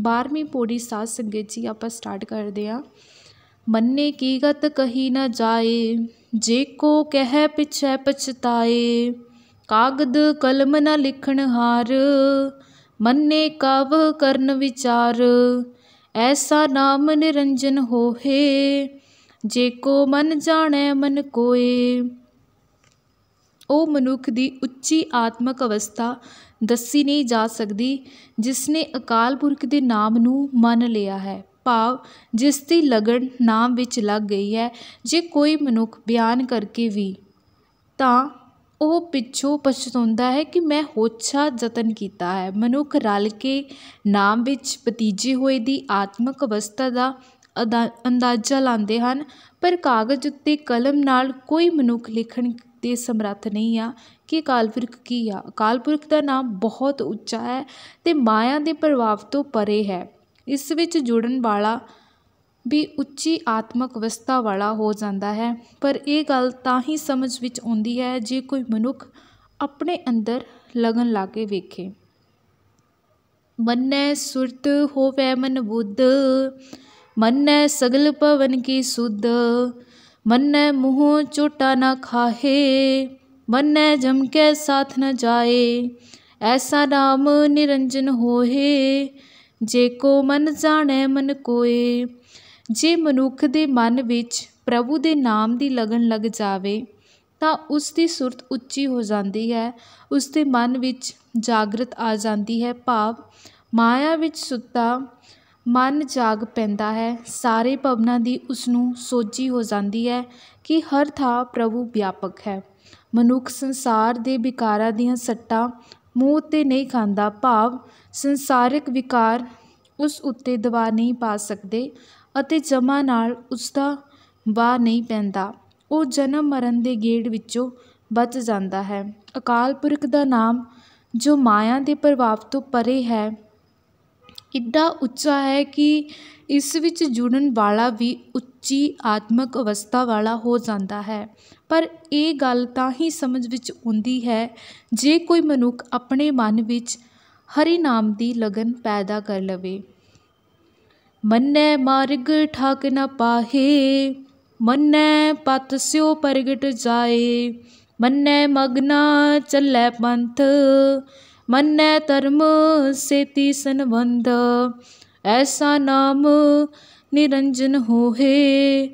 12ਵੀਂ ਪੌੜੀ ਸਾਧ ਸੰਗਤ ਜੀ ਆਪਾਂ ਸਟਾਰਟ ਕਰਦੇ ਆ ਮੰਨੇ ਕੀ ਗਤ ਕਹੀ ਨਾ ਜਾਏ ਜੇ ਕੋ ਕਹਿ ਪਿਛੈ ਪਛਤਾਏ ਕਾਗਦ ਕਲਮ ਨ ਲਿਖਣ ਹਾਰ ਮੰਨੇ ਕਵ ਕਰਨ ਵਿਚਾਰ ਐਸਾ ਨਾਮ ਨਿਰੰਜਨ ਹੋਹੇ ਜੇ ਕੋ ਮਨ ਜਾਣੈ ਮਨ ਕੋਏ ਉਹ ਮਨੁੱਖ ਦੀ ਉੱਚੀ ਆਤਮਕ ਅਵਸਥਾ ਦੱਸੀ ਨਹੀਂ ਜਾ ਸਕਦੀ ਜਿਸ ਨੇ ਅਕਾਲ ਪੁਰਖ ਦੇ ਨਾਮ ਨੂੰ ਮੰਨ ਲਿਆ ਹੈ ਭਾਵ ਜਿਸ ਦੀ ਲਗਨ ਨਾਮ ਵਿੱਚ ਲੱਗ ਗਈ ਹੈ ਜੇ ਕੋਈ ਮਨੁੱਖ ਬਿਆਨ ਕਰਕੇ ਵੀ ਤਾਂ ਉਹ ਪਿੱਛੋਂ ਪਛਤਾਉਂਦਾ ਹੈ ਕਿ ਮੈਂ ਹੋਛਾ ਯਤਨ ਕੀਤਾ ਹੈ ਮਨੁੱਖ ਰਲ ਕੇ ਨਾਮ ਵਿੱਚ ਭਤੀਜੇ ਹੋਏ ਦੀ ਆਤਮਿਕ ਅਵਸਥਾ ਦਾ ਅੰਦਾਜ਼ਾ ਲਾਉਂਦੇ ਹਨ ਪਰ ਕਾਗਜ਼ ਉੱਤੇ ਕਲਮ ਨਾਲ ਕੋਈ ਮਨੁੱਖ ਲਿਖਣ ਦੇ ਸਮਰੱਥ ਨਹੀਂ ਆ ਕਿ ਕਾਲਪੁਰਖ ਕੀ ਆ ਕਾਲਪੁਰਖ ਦਾ ਨਾਮ ਬਹੁਤ ਉੱਚਾ ਹੈ ਤੇ ਮਾਇਆ ਦੇ ਪ੍ਰਭਾਵ ਤੋਂ ਪਰੇ ਹੈ ਇਸ ਵਿੱਚ ਜੁੜਨ ਵਾਲਾ ਵੀ ਉੱਚੀ ਆਤਮਕ ਅਵਸਥਾ ਵਾਲਾ ਹੋ ਜਾਂਦਾ ਹੈ ਪਰ ਇਹ ਗੱਲ ਤਾਂ ਹੀ ਸਮਝ ਵਿੱਚ ਆਉਂਦੀ ਹੈ ਜੇ ਕੋਈ ਮਨੁੱਖ ਆਪਣੇ ਅੰਦਰ ਲਗਨ ਲਾ ਕੇ ਵੇਖੇ ਮੰਨੈ ਸੁਰਤ ਹੋਵੇ ਮਨ ਬੁੱਧ ਮੰਨੈ ਸਗਲ ਪਵਨ ਕੀ ਸੁਧ ਮੰਨੈ ਮੂੰਹ ਚੋਟਾ ਨਾ ਖਾਹੇ ਮੰਨੈ ਜਮ ਕੇ ਸਾਥ ਨਾ ਜਾਏ ਐਸਾ ਨਾਮ ਨਿਰੰਜਨ ਹੋਏ ਜੇ ਕੋ ਮਨ ਜਾਣੈ ਮਨ ਕੋਏ ਜੇ ਮਨੁੱਖ ਦੇ ਮਨ ਵਿੱਚ ਪ੍ਰਭੂ ਦੇ ਨਾਮ ਦੀ ਲਗਨ ਲੱਗ ਜਾਵੇ ਤਾਂ ਉਸ ਦੀ ਸੁਰਤ ਉੱਚੀ ਹੋ ਜਾਂਦੀ ਹੈ ਉਸ ਦੇ ਮਨ ਵਿੱਚ ਜਾਗਰਤ ਆ ਜਾਂਦੀ ਹੈ ਭਾਵ ਮਾਇਆ ਵਿੱਚ ਸੁੱਤਾ ਮਨ ਜਾਗ ਪੈਂਦਾ ਹੈ ਸਾਰੇ ਭਵਨਾਂ ਦੀ ਉਸ ਨੂੰ ਸੋਝੀ ਹੋ ਜਾਂਦੀ ਹੈ ਕਿ ਹਰ ਥਾਂ ਪ੍ਰਭੂ ਵਿਆਪਕ ਹੈ ਮਨੁੱਖ ਸੰਸਾਰ ਦੇ ਵਿਕਾਰਾਂ ਦੀਆਂ ਸੱਟਾਂ ਮੂੰਹ ਉੱਤੇ ਨਹੀਂ ਖਾਂਦਾ ਭਾਵ ਸੰਸਾਰਿਕ ਵਿਕਾਰ ਉਸ ਉੱਤੇ ਦਬਾ ਨਹੀਂ ਪਾ ਸਕਦੇ ਅਤੇ ਜਮਾ ਨਾਲ ਉਸਦਾ ਵਾਹ ਨਹੀਂ ਪੈਂਦਾ ਉਹ ਜਨਮ ਮਰਨ ਦੇ ਗੇੜ ਵਿੱਚੋਂ ਬਚ ਜਾਂਦਾ ਹੈ ਅਕਾਲ ਪੁਰਖ ਦਾ ਨਾਮ ਜੋ ਮਾਇਆ ਦੇ ਪ੍ਰਭਾਵ ਤੋਂ ਪਰੇ ਹੈ ਇੱਡਾ ਉੱਚਾ ਹੈ ਕਿ ਇਸ ਵਿੱਚ ਜੁੜਨ ਵਾਲਾ ਵੀ ਉੱਚੀ ਆਤਮਕ ਅਵਸਥਾ ਵਾਲਾ ਹੋ ਜਾਂਦਾ ਹੈ ਪਰ ਇਹ ਗੱਲ ਤਾਂ ਹੀ ਸਮਝ ਵਿੱਚ ਆਉਂਦੀ ਹੈ ਜੇ ਕੋਈ ਮਨੁੱਖ ਆਪਣੇ ਮਨ ਵਿੱਚ ਹਰੀ ਨਾਮ ਦੀ ਲਗਨ ਪੈਦਾ ਕਰ ਲਵੇ ਮੰਨੈ ਮਾਰਗ ਠਾਕ ਨ ਪਾਹੇ ਮੰਨੈ ਪਤ ਸਿਓ ਪ੍ਰਗਟ ਜਾਏ ਮੰਨੈ ਮਗਨਾ ਚੱਲੇ ਪੰਥ ਮੰਨੈ ਧਰਮ ਸੇਤੀ ਸੰਬੰਧ ਐਸਾ ਨਾਮ ਨਿਰੰਜਨ ਹੋਏ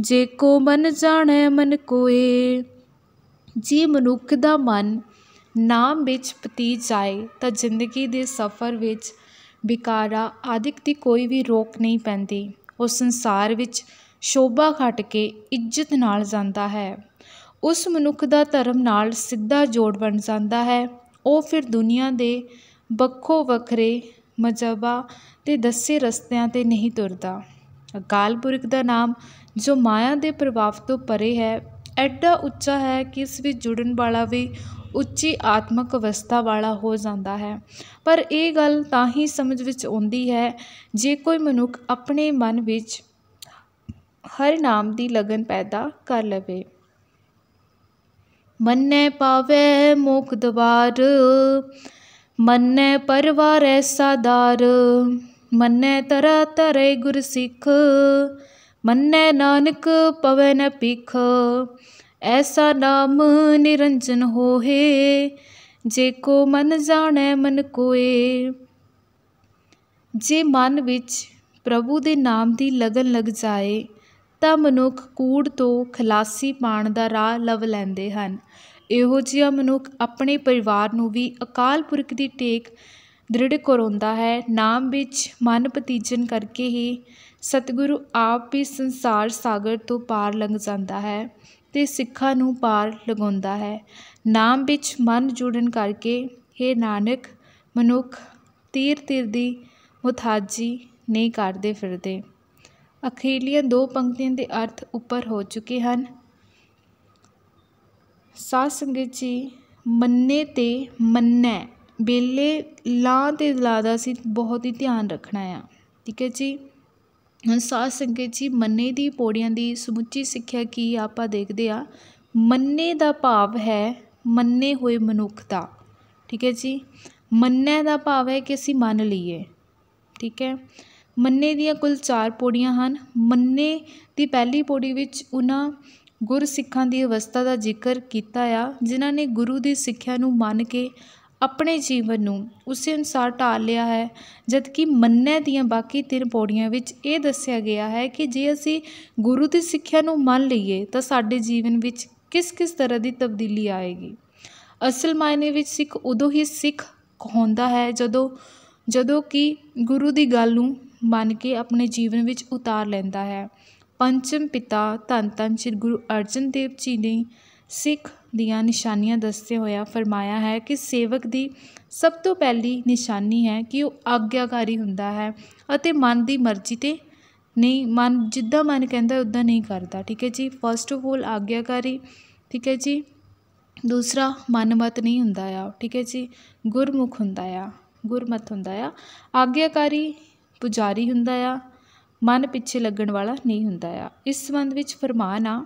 ਜੇ ਕੋ ਮਨ ਜਾਣੈ ਮਨ ਕੋਏ ਜੀ ਮਨੁੱਖ ਦਾ ਮਨ ਨਾਮ ਵਿੱਚ ਪਤੀ ਜਾਏ ਤਾਂ ਜ਼ਿੰਦਗੀ ਦੇ ਸਫ਼ਰ ਵਿੱਚ ਵਿਕਾਰਾ ਆਦਿਕ ਦੀ ਕੋਈ ਵੀ ਰੋਕ ਨਹੀਂ ਪੈਂਦੀ ਉਹ ਸੰਸਾਰ ਵਿੱਚ ਸ਼ੋਭਾ ਘਟ ਕੇ ਇੱਜ਼ਤ ਨਾਲ ਜਾਂਦਾ ਹੈ ਉਸ ਮਨੁੱਖ ਦਾ ਧਰਮ ਨਾਲ ਸਿੱਧਾ ਜੋੜ ਬਣ ਜਾਂਦਾ ਹੈ ਉਹ ਫਿਰ ਦੁਨੀਆ ਦੇ ਵੱਖੋ ਵੱਖਰੇ ਮਜ਼ਬਾ ਤੇ ਦੱਸੇ ਰਸਤਿਆਂ 'ਤੇ ਨਹੀਂ ਤੁਰਦਾ ਅਕਾਲ ਪੁਰਖ ਦਾ ਨਾਮ ਜੋ ਮਾਇਆ ਦੇ ਪ੍ਰਭਾਵ ਤੋਂ ਪਰੇ ਹੈ ਐਡਾ ਉੱਚਾ ਹੈ ਕਿ ਇਸ ਵਿੱਚ ਜੁੜਨ ਵਾਲਾ ਵੀ ਉੱਚੀ ਆਤਮਿਕ ਅਵਸਥਾ ਵਾਲਾ ਹੋ ਜਾਂਦਾ ਹੈ ਪਰ ਇਹ ਗੱਲ ਤਾਂ ਹੀ ਸਮਝ ਵਿੱਚ ਆਉਂਦੀ ਹੈ ਜੇ ਕੋਈ ਮਨੁੱਖ ਆਪਣੇ ਮਨ ਵਿੱਚ ਹਰ ਨਾਮ ਦੀ ਲਗਨ ਪੈਦਾ ਕਰ ਲਵੇ ਮੰਨੇ ਪਾਵੇ ਮੁਖ ਦਵਾਰ ਪਰਵਾਰ ਪਰਵਾਰੈ ਦਾਰ ਮੰਨੇ ਤਰਾ ਤਰੇ ਗੁਰ ਸਿੱਖ ਮੰਨੇ ਨਾਨਕ ਪਵਨ ਪਿਖ ਐਸਾ ਨਾਮ ਨਿਰੰਜਨ ਹੋਏ ਜੇ ਕੋ ਮਨ ਜਾਣੈ ਮਨ ਕੋਏ ਜੇ ਮਨ ਵਿੱਚ ਪ੍ਰਭੂ ਦੇ ਨਾਮ ਦੀ ਲਗਨ ਲੱਗ ਜਾਏ ਤਾਂ ਮਨੁੱਖ ਕੂੜ ਤੋਂ ਖਲਾਸੀ ਪਾਣ ਦਾ ਰਾਹ ਲਵ ਲੈਂਦੇ ਹਨ ਇਹੋ ਜਿਹਾ ਮਨੁੱਖ ਆਪਣੇ ਪਰਿਵਾਰ ਨੂੰ ਵੀ ਅਕਾਲ ਪੁਰਖ ਦੀ ਟੇਕ ਦ੍ਰਿੜ ਕਰੋਂਦਾ ਹੈ ਨਾਮ ਵਿੱਚ ਮਨ ਪਤੀਜਨ ਕਰਕੇ ਹੀ ਸਤਿਗੁਰੂ ਆਪ ਵੀ ਸੰਸਾਰ ਸਾਗਰ ਤੋਂ ਪਾਰ ਲੰਘ ਜਾਂਦਾ ਹੈ ਤੇ ਸਿੱਖਾਂ ਨੂੰ ਪਾਰ ਲਗਾਉਂਦਾ ਹੈ ਨਾਮ ਵਿੱਚ ਮਨ ਜੁੜਨ ਕਰਕੇ हे ਨਾਨਕ ਮਨੁੱਖ ਤੀਰ ਤੀਰ ਦੀ ਮੁਥਾਜੀ ਨਹੀਂ ਕਰਦੇ ਫਿਰਦੇ ਅਖੀਰਲੀਆਂ ਦੋ ਪੰਕਤੀਆਂ ਦੇ ਅਰਥ ਉੱਪਰ ਹੋ ਚੁੱਕੇ ਹਨ ਸਾਧ ਸੰਗਤ ਜੀ ਮੰਨੇ ਤੇ ਮੰਨੈ ਬੇਲੇ ਲਾ ਤੇ ਲਾਦਾ ਸੀ ਬਹੁਤ ਹੀ ਧਿਆਨ ਰੱਖਣਾ ਆ ਠੀਕ ਹੈ ਜੀ ਹੁਣ ਸਾਧ ਸੰਗਤ ਜੀ ਮੰਨੇ ਦੀ ਪੌੜੀਆਂ ਦੀ ਸਮੁੱਚੀ ਸਿੱਖਿਆ ਕੀ ਆਪਾਂ ਦੇਖਦੇ ਆ ਮੰਨੇ ਦਾ ਭਾਵ ਹੈ ਮੰਨੇ ਹੋਏ ਮਨੁੱਖ ਦਾ ਠੀਕ ਹੈ ਜੀ ਮੰਨੈ ਦਾ ਭਾਵ ਹੈ ਕਿ ਅਸੀਂ ਮੰਨ ਲਈਏ ਠੀਕ ਹੈ ਮੰਨੇ ਦੀਆਂ ਕੁੱਲ ਚਾਰ ਪੌੜੀਆਂ ਹਨ ਮੰਨੇ ਦੀ ਪਹਿਲੀ ਪੌੜੀ ਵਿੱਚ ਉਹਨਾਂ ਗੁਰਸਿੱਖਾਂ ਦੀ ਅਵਸਥਾ ਦਾ ਜ਼ਿਕਰ ਕੀਤਾ ਆ ਜਿਨ੍ਹਾਂ ਨੇ ਗੁਰੂ ਦੀ ਸਿੱਖਿਆ ਨੂੰ ਮੰਨ ਕੇ ਆਪਣੇ ਜੀਵਨ ਨੂੰ ਉਸੇ ਅਨੁਸਾਰ ਢਾਲ ਲਿਆ ਹੈ ਜਦਕਿ ਮੰਨੇ ਦੀਆਂ ਬਾਕੀ ਤਿੰਨ ਪੌੜੀਆਂ ਵਿੱਚ ਇਹ ਦੱਸਿਆ ਗਿਆ ਹੈ ਕਿ ਜੇ ਅਸੀਂ ਗੁਰੂ ਦੀ ਸਿੱਖਿਆ ਨੂੰ ਮੰਨ ਲਈਏ ਤਾਂ ਸਾਡੇ ਜੀਵਨ ਵਿੱਚ ਕਿਸ-ਕਿਸ ਤਰ੍ਹਾਂ ਦੀ ਤਬਦੀਲੀ ਆਏਗੀ ਅਸਲ ਮਾਇਨੇ ਵਿੱਚ ਸਿੱਖ ਉਦੋਂ ਹੀ ਸਿੱਖ ਕਹਾਉਂਦਾ ਹੈ ਜਦੋਂ ਜਦੋਂ ਕਿ ਗੁਰੂ ਦੀ ਗੱਲ ਨੂੰ ਮੰਨ ਕੇ ਆਪਣੇ ਜੀਵਨ ਵਿੱਚ ਉਤਾਰ ਲੈਂਦਾ ਹੈ ਪੰਚਮ ਪਿਤਾ ਧੰਨ ਧੰਨ ਸ੍ਰੀ ਗੁਰੂ ਅਰਜਨ ਦੇਵ ਜੀ ਨੇ ਸਿੱਖ ਦੀਆਂ ਨਿਸ਼ਾਨੀਆਂ ਦੱਸਦੇ ਹੋਇਆ ਫਰਮਾਇਆ ਹੈ ਕਿ ਸੇਵਕ ਦੀ ਸਭ ਤੋਂ ਪਹਿਲੀ ਨਿਸ਼ਾਨੀ ਹੈ ਕਿ ਉਹ ਆਗਿਆਕਾਰੀ ਹੁੰਦਾ ਹੈ ਅਤੇ ਮਨ ਦੀ ਮਰਜ਼ੀ ਤੇ ਨਹੀਂ ਮਨ ਜਿੱਦਾਂ ਮਨ ਕਹਿੰਦਾ ਉਦਾਂ ਨਹੀਂ ਕਰਦਾ ਠੀਕ ਹੈ ਜੀ ਫਸਟ ਆਫ ਆਲ ਆਗਿਆਕਾਰੀ ਠੀਕ ਹੈ ਜੀ ਦੂਸਰਾ ਮਨਮਤ ਨਹੀਂ ਹੁੰਦਾ ਆ ਠੀਕ ਹੈ ਜੀ ਗੁਰਮੁਖ ਹੁੰਦਾ ਆ ਗੁਰਮਤ ਹੁੰਦਾ ਆ ਆਗਿਆਕਾਰੀ ਪੁਜਾਰੀ ਹੁੰਦਾ ਆ ਮਨ ਪਿੱਛੇ ਲੱਗਣ ਵਾਲਾ ਨਹੀਂ ਹੁੰਦਾ ਆ ਇਸ ਸੰਬੰਧ ਵਿੱਚ ਫਰਮਾਨ ਆ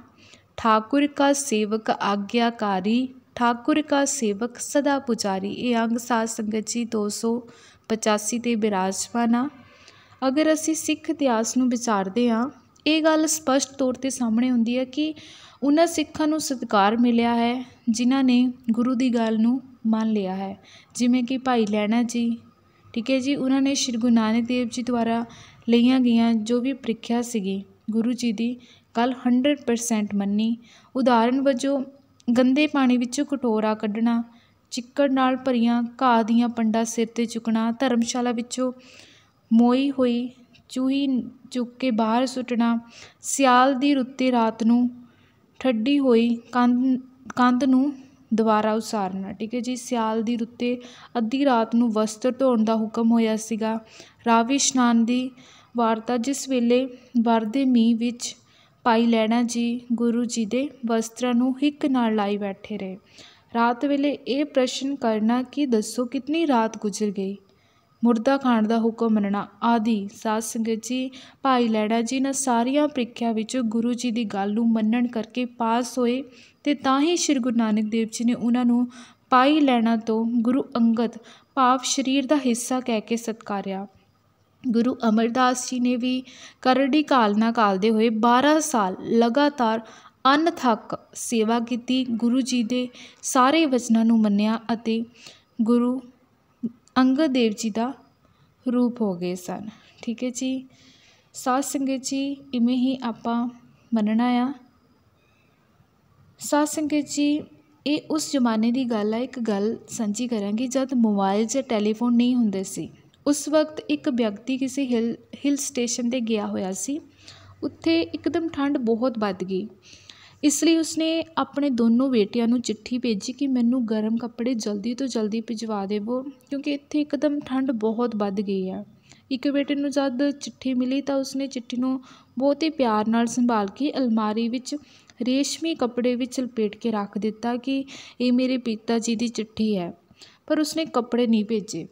ਠਾਕੁਰ ਕਾ ਸੇਵਕ ਆਗਿਆਕਾਰੀ ਠਾਕੁਰ ਕਾ ਸੇਵਕ ਸਦਾ ਪੁਜਾਰੀ ਇਹ ਅੰਗ ਸਾਧ ਸੰਗਤ ਜੀ 285 ਤੇ ਬਿਰਾਜਮਾਨ ਆ ਅਗਰ ਅਸੀਂ ਸਿੱਖ ਇਤਿਹਾਸ ਨੂੰ ਵਿਚਾਰਦੇ ਆ ਇਹ ਗੱਲ ਸਪਸ਼ਟ ਤੌਰ ਤੇ ਸਾਹਮਣੇ ਹੁੰਦੀ ਹੈ ਕਿ ਉਹਨਾਂ ਸਿੱਖਾਂ ਨੂੰ ਸਤਿਕਾਰ ਮਿਲਿਆ ਹੈ ਜਿਨ੍ਹਾਂ ਨੇ ਗੁਰੂ ਦੀ ਗੱਲ ਨੂੰ ਮੰਨ ਲਿਆ ਹੈ ਜਿਵੇਂ ਕਿ ਭਾਈ ਲੈਣਾ ਜੀ ਠੀਕ ਹੈ ਜੀ ਉਹਨਾਂ ਨੇ ਸ਼੍ਰੀ ਗੁਰੂ ਨਾਨਕ ਦੇਵ ਜੀ ਦੁਆਰਾ ਲਈਆਂ ਗਈਆਂ ਜੋ ਵੀ ਪ੍ਰੀਖਿਆ ਸੀਗੀ ਗੁਰੂ ਜੀ ਦੀ ਕੱਲ 100% ਮੰਨੀ ਉਦਾਹਰਨ ਵਜੋਂ ਗੰਦੇ ਪਾਣੀ ਵਿੱਚੋਂ ਕਟੋਰਾ ਕੱਢਣਾ ਚਿੱਕੜ ਨਾਲ ਭਰੀਆਂ ਘਾਹ ਦੀਆਂ ਪੰਡਾ ਸਿਰ ਤੇ ਚੁਕਣਾ ਧਰਮਸ਼ਾਲਾ ਵਿੱਚੋਂ ਮੋਈ ਹੋਈ ਚੂਹੀ ਚੁੱਕ ਕੇ ਬਾਹਰ ਸੁੱਟਣਾ ਸਿਆਲ ਦੀ ਰੁੱਤੇ ਰਾਤ ਨੂੰ ਠੱਡੀ ਹੋਈ ਕੰਧ ਕੰਧ ਨੂੰ ਦੁਬਾਰਾ ਉਸਾਰਨਾ ਠੀਕ ਹੈ ਜੀ ਸਿਆਲ ਦੀ ਰੁੱਤੇ ਅੱਧੀ ਰਾਤ ਨੂੰ ਵਸਤਰ ਧੋਣ ਦਾ ਹੁਕਮ ਹੋਇਆ ਸੀਗਾ ਰਾਵੀ ਇਸ਼ਨਾਨ ਦੀ ਵਾਰਤਾ ਜਿਸ ਵੇਲੇ ਵਰਦੇ ਮੀਂਹ ਵਿੱਚ ਪਾਈ ਲੈਣਾ ਜੀ ਗੁਰੂ ਜੀ ਦੇ ਵਸਤਰਾਂ ਨੂੰ ਹਿੱਕ ਨਾਲ ਲਾਈ ਬੈਠੇ ਰਹੇ ਰਾਤ ਵੇਲੇ ਇਹ ਪ੍ਰਸ਼ਨ ਕਰਨਾ ਕਿ ਦੱਸੋ ਕਿੰਨੀ ਰਾਤ ਗੁਜ਼ਰ ਗਈ ਮੁਰਦਾ ਖਾਣ ਦਾ ਹੁਕਮ ਮੰਨਣਾ ਆਦਿ ਸਾਧ ਸੰਗਤ ਜੀ ਭਾਈ ਲੈਣਾ ਜੀ ਨੇ ਸਾਰੀਆਂ ਪ੍ਰੀਖਿਆ ਵਿੱਚ ਗੁਰੂ ਜੀ ਦੀ ਗੱਲ ਨੂੰ ਮੰਨਣ ਕਰਕੇ ਪਾਸ ਹੋਏ ਤੇ ਤਾਂ ਹੀ ਸ੍ਰੀ ਗੁਰੂ ਨਾਨਕ ਦੇਵ ਜੀ ਨੇ ਉਹਨਾਂ ਨੂੰ ਪਾਈ ਲੈਣਾ ਤੋਂ ਗੁਰੂ ਅੰਗਦ ਭਾਵ ਸਰੀਰ ਦਾ ਹਿੱਸਾ ਕਹਿ ਕੇ ਸਤਕਾਰਿਆ ਗੁਰੂ ਅਮਰਦਾਸ ਜੀ ਨੇ ਵੀ ਕਰੜੀ ਕਾਲਨਾ ਕਾਲਦੇ ਹੋਏ 12 ਸਾਲ ਲਗਾਤਾਰ ਅਨਥੱਕ ਸੇਵਾ ਕੀਤੀ ਗੁਰੂ ਜੀ ਦੇ ਸਾਰੇ ਵਚਨਾਂ ਨੂੰ ਮੰਨਿਆ ਅਤੇ ਗੁਰੂ ਅੰਗਦ ਦੇਵ ਜੀ ਦਾ ਰੂਪ ਹੋ ਗਏ ਸਨ ਠੀਕ ਹੈ ਜੀ ਸਾਧ ਸੰਗਤ ਜੀ ਇਵੇਂ ਹੀ ਆਪਾਂ ਮੰਨਣਾ ਆ ਸਾਧ ਸੰਗਤ ਜੀ ਇਹ ਉਸ ਜ਼ਮਾਨੇ ਦੀ ਗੱਲ ਆ ਇੱਕ ਗੱਲ ਸਾਂਝੀ ਕਰਾਂਗੀ ਜਦ ਮੋਬਾਈਲ ਜਾਂ ਟੈਲੀਫੋਨ ਨਹੀਂ ਹੁੰਦੇ ਸੀ ਉਸ ਵਕਤ ਇੱਕ ਵਿਅਕਤੀ ਕਿਸੇ ਹਿਲ ਹਿਲ ਸਟੇਸ਼ਨ ਤੇ ਗਿਆ ਹੋਇਆ ਸੀ ਉੱਥੇ ਇੱਕਦਮ ਠੰਡ ਬਹੁਤ ਵੱਧ ਗਈ ਇਸ ਲਈ ਉਸਨੇ ਆਪਣੇ ਦੋਨੋਂ ਬੇਟਿਆਂ ਨੂੰ ਚਿੱਠੀ ਭੇਜੀ ਕਿ ਮੈਨੂੰ ਗਰਮ ਕੱਪੜੇ ਜਲਦੀ ਤੋਂ ਜਲਦੀ ਭਿਜਵਾ ਦੇਵੋ ਕਿਉਂਕਿ ਇੱਥੇ ਇੱਕਦਮ ਠੰਡ ਬਹੁਤ ਵੱਧ ਗਈ ਹੈ ਇੱਕ ਬੇਟੇ ਨੂੰ ਜਦ ਚਿੱਠੀ ਮਿਲੀ ਤਾਂ ਉਸਨੇ ਚਿੱਠੀ ਨੂੰ ਬਹੁਤ ਹੀ ਪਿਆਰ ਨਾਲ ਸੰਭਾਲ ਕੇ ਅਲਮਾਰੀ ਵਿੱਚ ਰੇਸ਼ਮੀ ਕੱਪੜੇ ਵਿੱਚ ਲਪੇਟ ਕੇ ਰੱਖ ਦਿੱਤਾ ਕਿ ਇਹ ਮੇਰੇ ਪਿਤਾ ਜੀ ਦੀ ਚਿੱਠੀ ਹੈ ਪਰ ਉਸਨੇ ਕੱਪੜੇ ਨਹੀਂ ਭੇਜੇ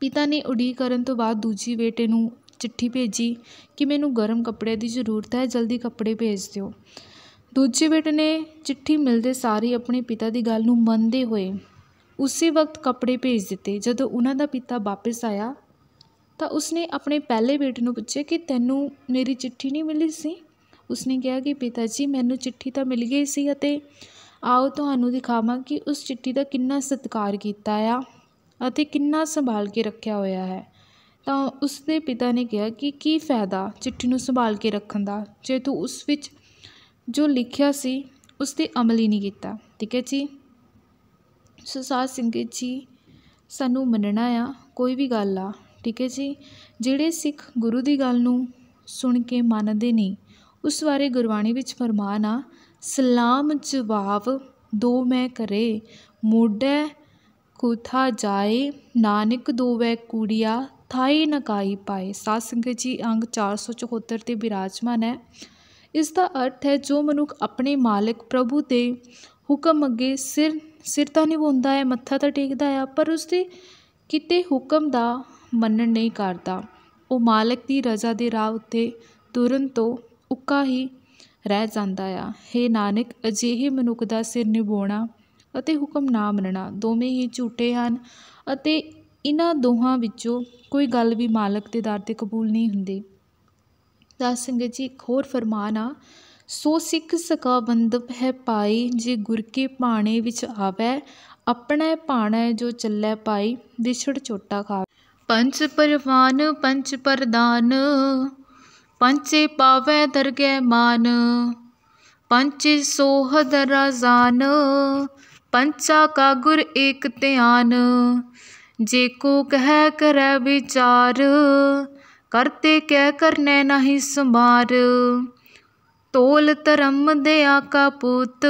ਪਿਤਾ ਨੇ ਉਡੀਕ ਕਰਨ ਤੋਂ ਬਾਅਦ ਦੂਜੀ ਬੇਟੇ ਨੂੰ ਚਿੱਠੀ ਭੇਜੀ ਕਿ ਮੈਨੂੰ ਗਰਮ ਕੱਪੜੇ ਦੀ ਜ਼ਰੂਰਤ ਹੈ ਜਲਦੀ ਕੱਪੜੇ ਭੇਜ ਦਿਓ ਦੂਜੇ ਬੇਟੇ ਨੇ ਚਿੱਠੀ ਮਿਲਦੇ ਸਾਰੇ ਆਪਣੇ ਪਿਤਾ ਦੀ ਗੱਲ ਨੂੰ ਮੰਨਦੇ ਹੋਏ ਉਸੇ ਵਕਤ ਕੱਪੜੇ ਭੇਜ ਦਿੱਤੇ ਜਦੋਂ ਉਹਨਾਂ ਦਾ ਪਿਤਾ ਵਾਪਸ ਆਇਆ ਤਾਂ ਉਸਨੇ ਆਪਣੇ ਪਹਿਲੇ ਬੇਟੇ ਨੂੰ ਪੁੱਛਿਆ ਕਿ ਤੈਨੂੰ ਮੇਰੀ ਚਿੱਠੀ ਨਹੀਂ ਮਿਲੀ ਸੀ ਉਸਨੇ ਕਿਹਾ ਕਿ ਪਿਤਾ ਜੀ ਮੈਨੂੰ ਚਿੱਠੀ ਤਾਂ ਮਿਲ ਗਈ ਸੀ ਅਤੇ ਆਓ ਤੁਹਾਨੂੰ ਦਿਖਾਵਾਂ ਕਿ ਉਸ ਚਿੱਠੀ ਦਾ ਕਿੰਨਾ ਸਤਿਕਾਰ ਕੀਤਾ ਆ ਅਤੇ ਕਿੰਨਾ ਸੰਭਾਲ ਕੇ ਰੱਖਿਆ ਹੋਇਆ ਹੈ ਤਾਂ ਉਸਦੇ ਪਿਤਾ ਨੇ ਕਿਹਾ ਕਿ ਕੀ ਫਾਇਦਾ ਚਿੱਠੀ ਨੂੰ ਸੰਭਾਲ ਕੇ ਰੱਖਣ ਦਾ ਜੇ ਤੂੰ ਉਸ ਵਿੱਚ ਜੋ ਲਿਖਿਆ ਸੀ ਉਸ ਤੇ ਅਮਲ ਹੀ ਨਹੀਂ ਕੀਤਾ ਠੀਕ ਹੈ ਜੀ ਸੁਸਾਦ ਸਿੰਘ ਜੀ ਸਾਨੂੰ ਮੰਨਣਾ ਆ ਕੋਈ ਵੀ ਗੱਲ ਆ ਠੀਕ ਹੈ ਜੀ ਜਿਹੜੇ ਸਿੱਖ ਗੁਰੂ ਦੀ ਗੱਲ ਨੂੰ ਸੁਣ ਕੇ ਮੰਨਦੇ ਨਹੀਂ ਉਸ ਬਾਰੇ ਗੁਰਬਾਣੀ ਵਿੱਚ ਫਰਮਾਨ ਆ ਸਲਾਮ ਜਵਾਬ ਦੋ ਮੈਂ ਕਰੇ ਮੋਢੈ ਕੁਥਾ ਜਾਏ ਨਾਨਕ ਦੋਵੇ ਕੁੜੀਆ ਥਾਈ ਨਕਾਈ ਪਾਏ ਸਾਧ ਸੰਗਤ ਜੀ ਅੰਗ 474 ਤੇ ਬਿਰਾਜਮਾਨ ਹੈ ਇਸ ਦਾ ਅਰਥ ਹੈ ਜੋ ਮਨੁੱਖ ਆਪਣੇ ਮਾਲਕ ਪ੍ਰਭੂ ਦੇ ਹੁਕਮ ਅੱਗੇ ਸਿਰ ਸਿਰ ਤਾਂ ਨਿਭਾਉਂਦਾ ਹੈ ਮੱਥਾ ਤਾਂ ਟੇਕਦਾ ਹੈ ਪਰ ਉਸ ਦੇ ਕਿਤੇ ਹੁਕਮ ਦਾ ਮੰਨਣ ਨਹੀਂ ਕਰਦਾ ਉਹ ਮਾਲਕ ਦੀ ਰਜ਼ਾ ਦੇ ਰਾਹ ਉੱਤੇ ਤੁਰਨ ਤੋਂ ਉੱਕਾ ਹੀ ਰਹਿ ਜਾਂਦਾ ਆ ਹੇ ਨਾਨਕ ਅਜਿਹੇ ਮਨੁੱਖ ਦਾ ਸਿਰ ਨਿਭਾਉਣਾ ਅਤੇ ਹੁਕਮ ਨਾ ਮੰਨਣਾ ਦੋਵੇਂ ਹੀ ਝੂਠੇ ਹਨ ਅਤੇ ਇਹਨਾਂ ਦੋਹਾਂ ਵਿੱਚੋਂ ਕੋਈ ਗੱਲ ਵੀ ਮਾਲਕ ਦੇ ਦਰ ਤੇ ਕਬੂਲ ਨਹੀਂ ਹੁੰਦੀ ਦਾਸ ਸੰਗਤ ਜੀ ਇੱਕ ਹੋਰ ਫਰਮਾਨ ਆ ਸੋ ਸਿੱਖ ਸਕਾ ਬੰਦਪ ਹੈ ਪਾਈ ਜੇ ਗੁਰ ਕੇ ਭਾਣੇ ਵਿੱਚ ਆਵੇ ਆਪਣਾ ਭਾਣਾ ਜੋ ਚੱਲੇ ਪਾਈ ਵਿਛੜ ਛੋਟਾ ਖਾ ਪੰਜ ਪਰਵਾਨ ਪੰਜ ਪ੍ਰਦਾਨ ਪੰਚੇ ਪਾਵੈ ਦਰਗਹਿ ਮਾਨ ਪੰਚੇ ਸੋਹ ਦਰਜਾਨ ਪੰਚਾ ਕਾ ਗੁਰ ਏਕ ਧਿਆਨ ਜੇ ਕੋ ਕਹਿ ਕਰੈ ਵਿਚਾਰ ਕਰਤੇ ਕਹਿ ਕਰਨੈ ਨਹੀਂ ਸੰਭਾਰ ਤੋਲ ਧਰਮ ਦੇ ਆਕਾ ਪੂਤ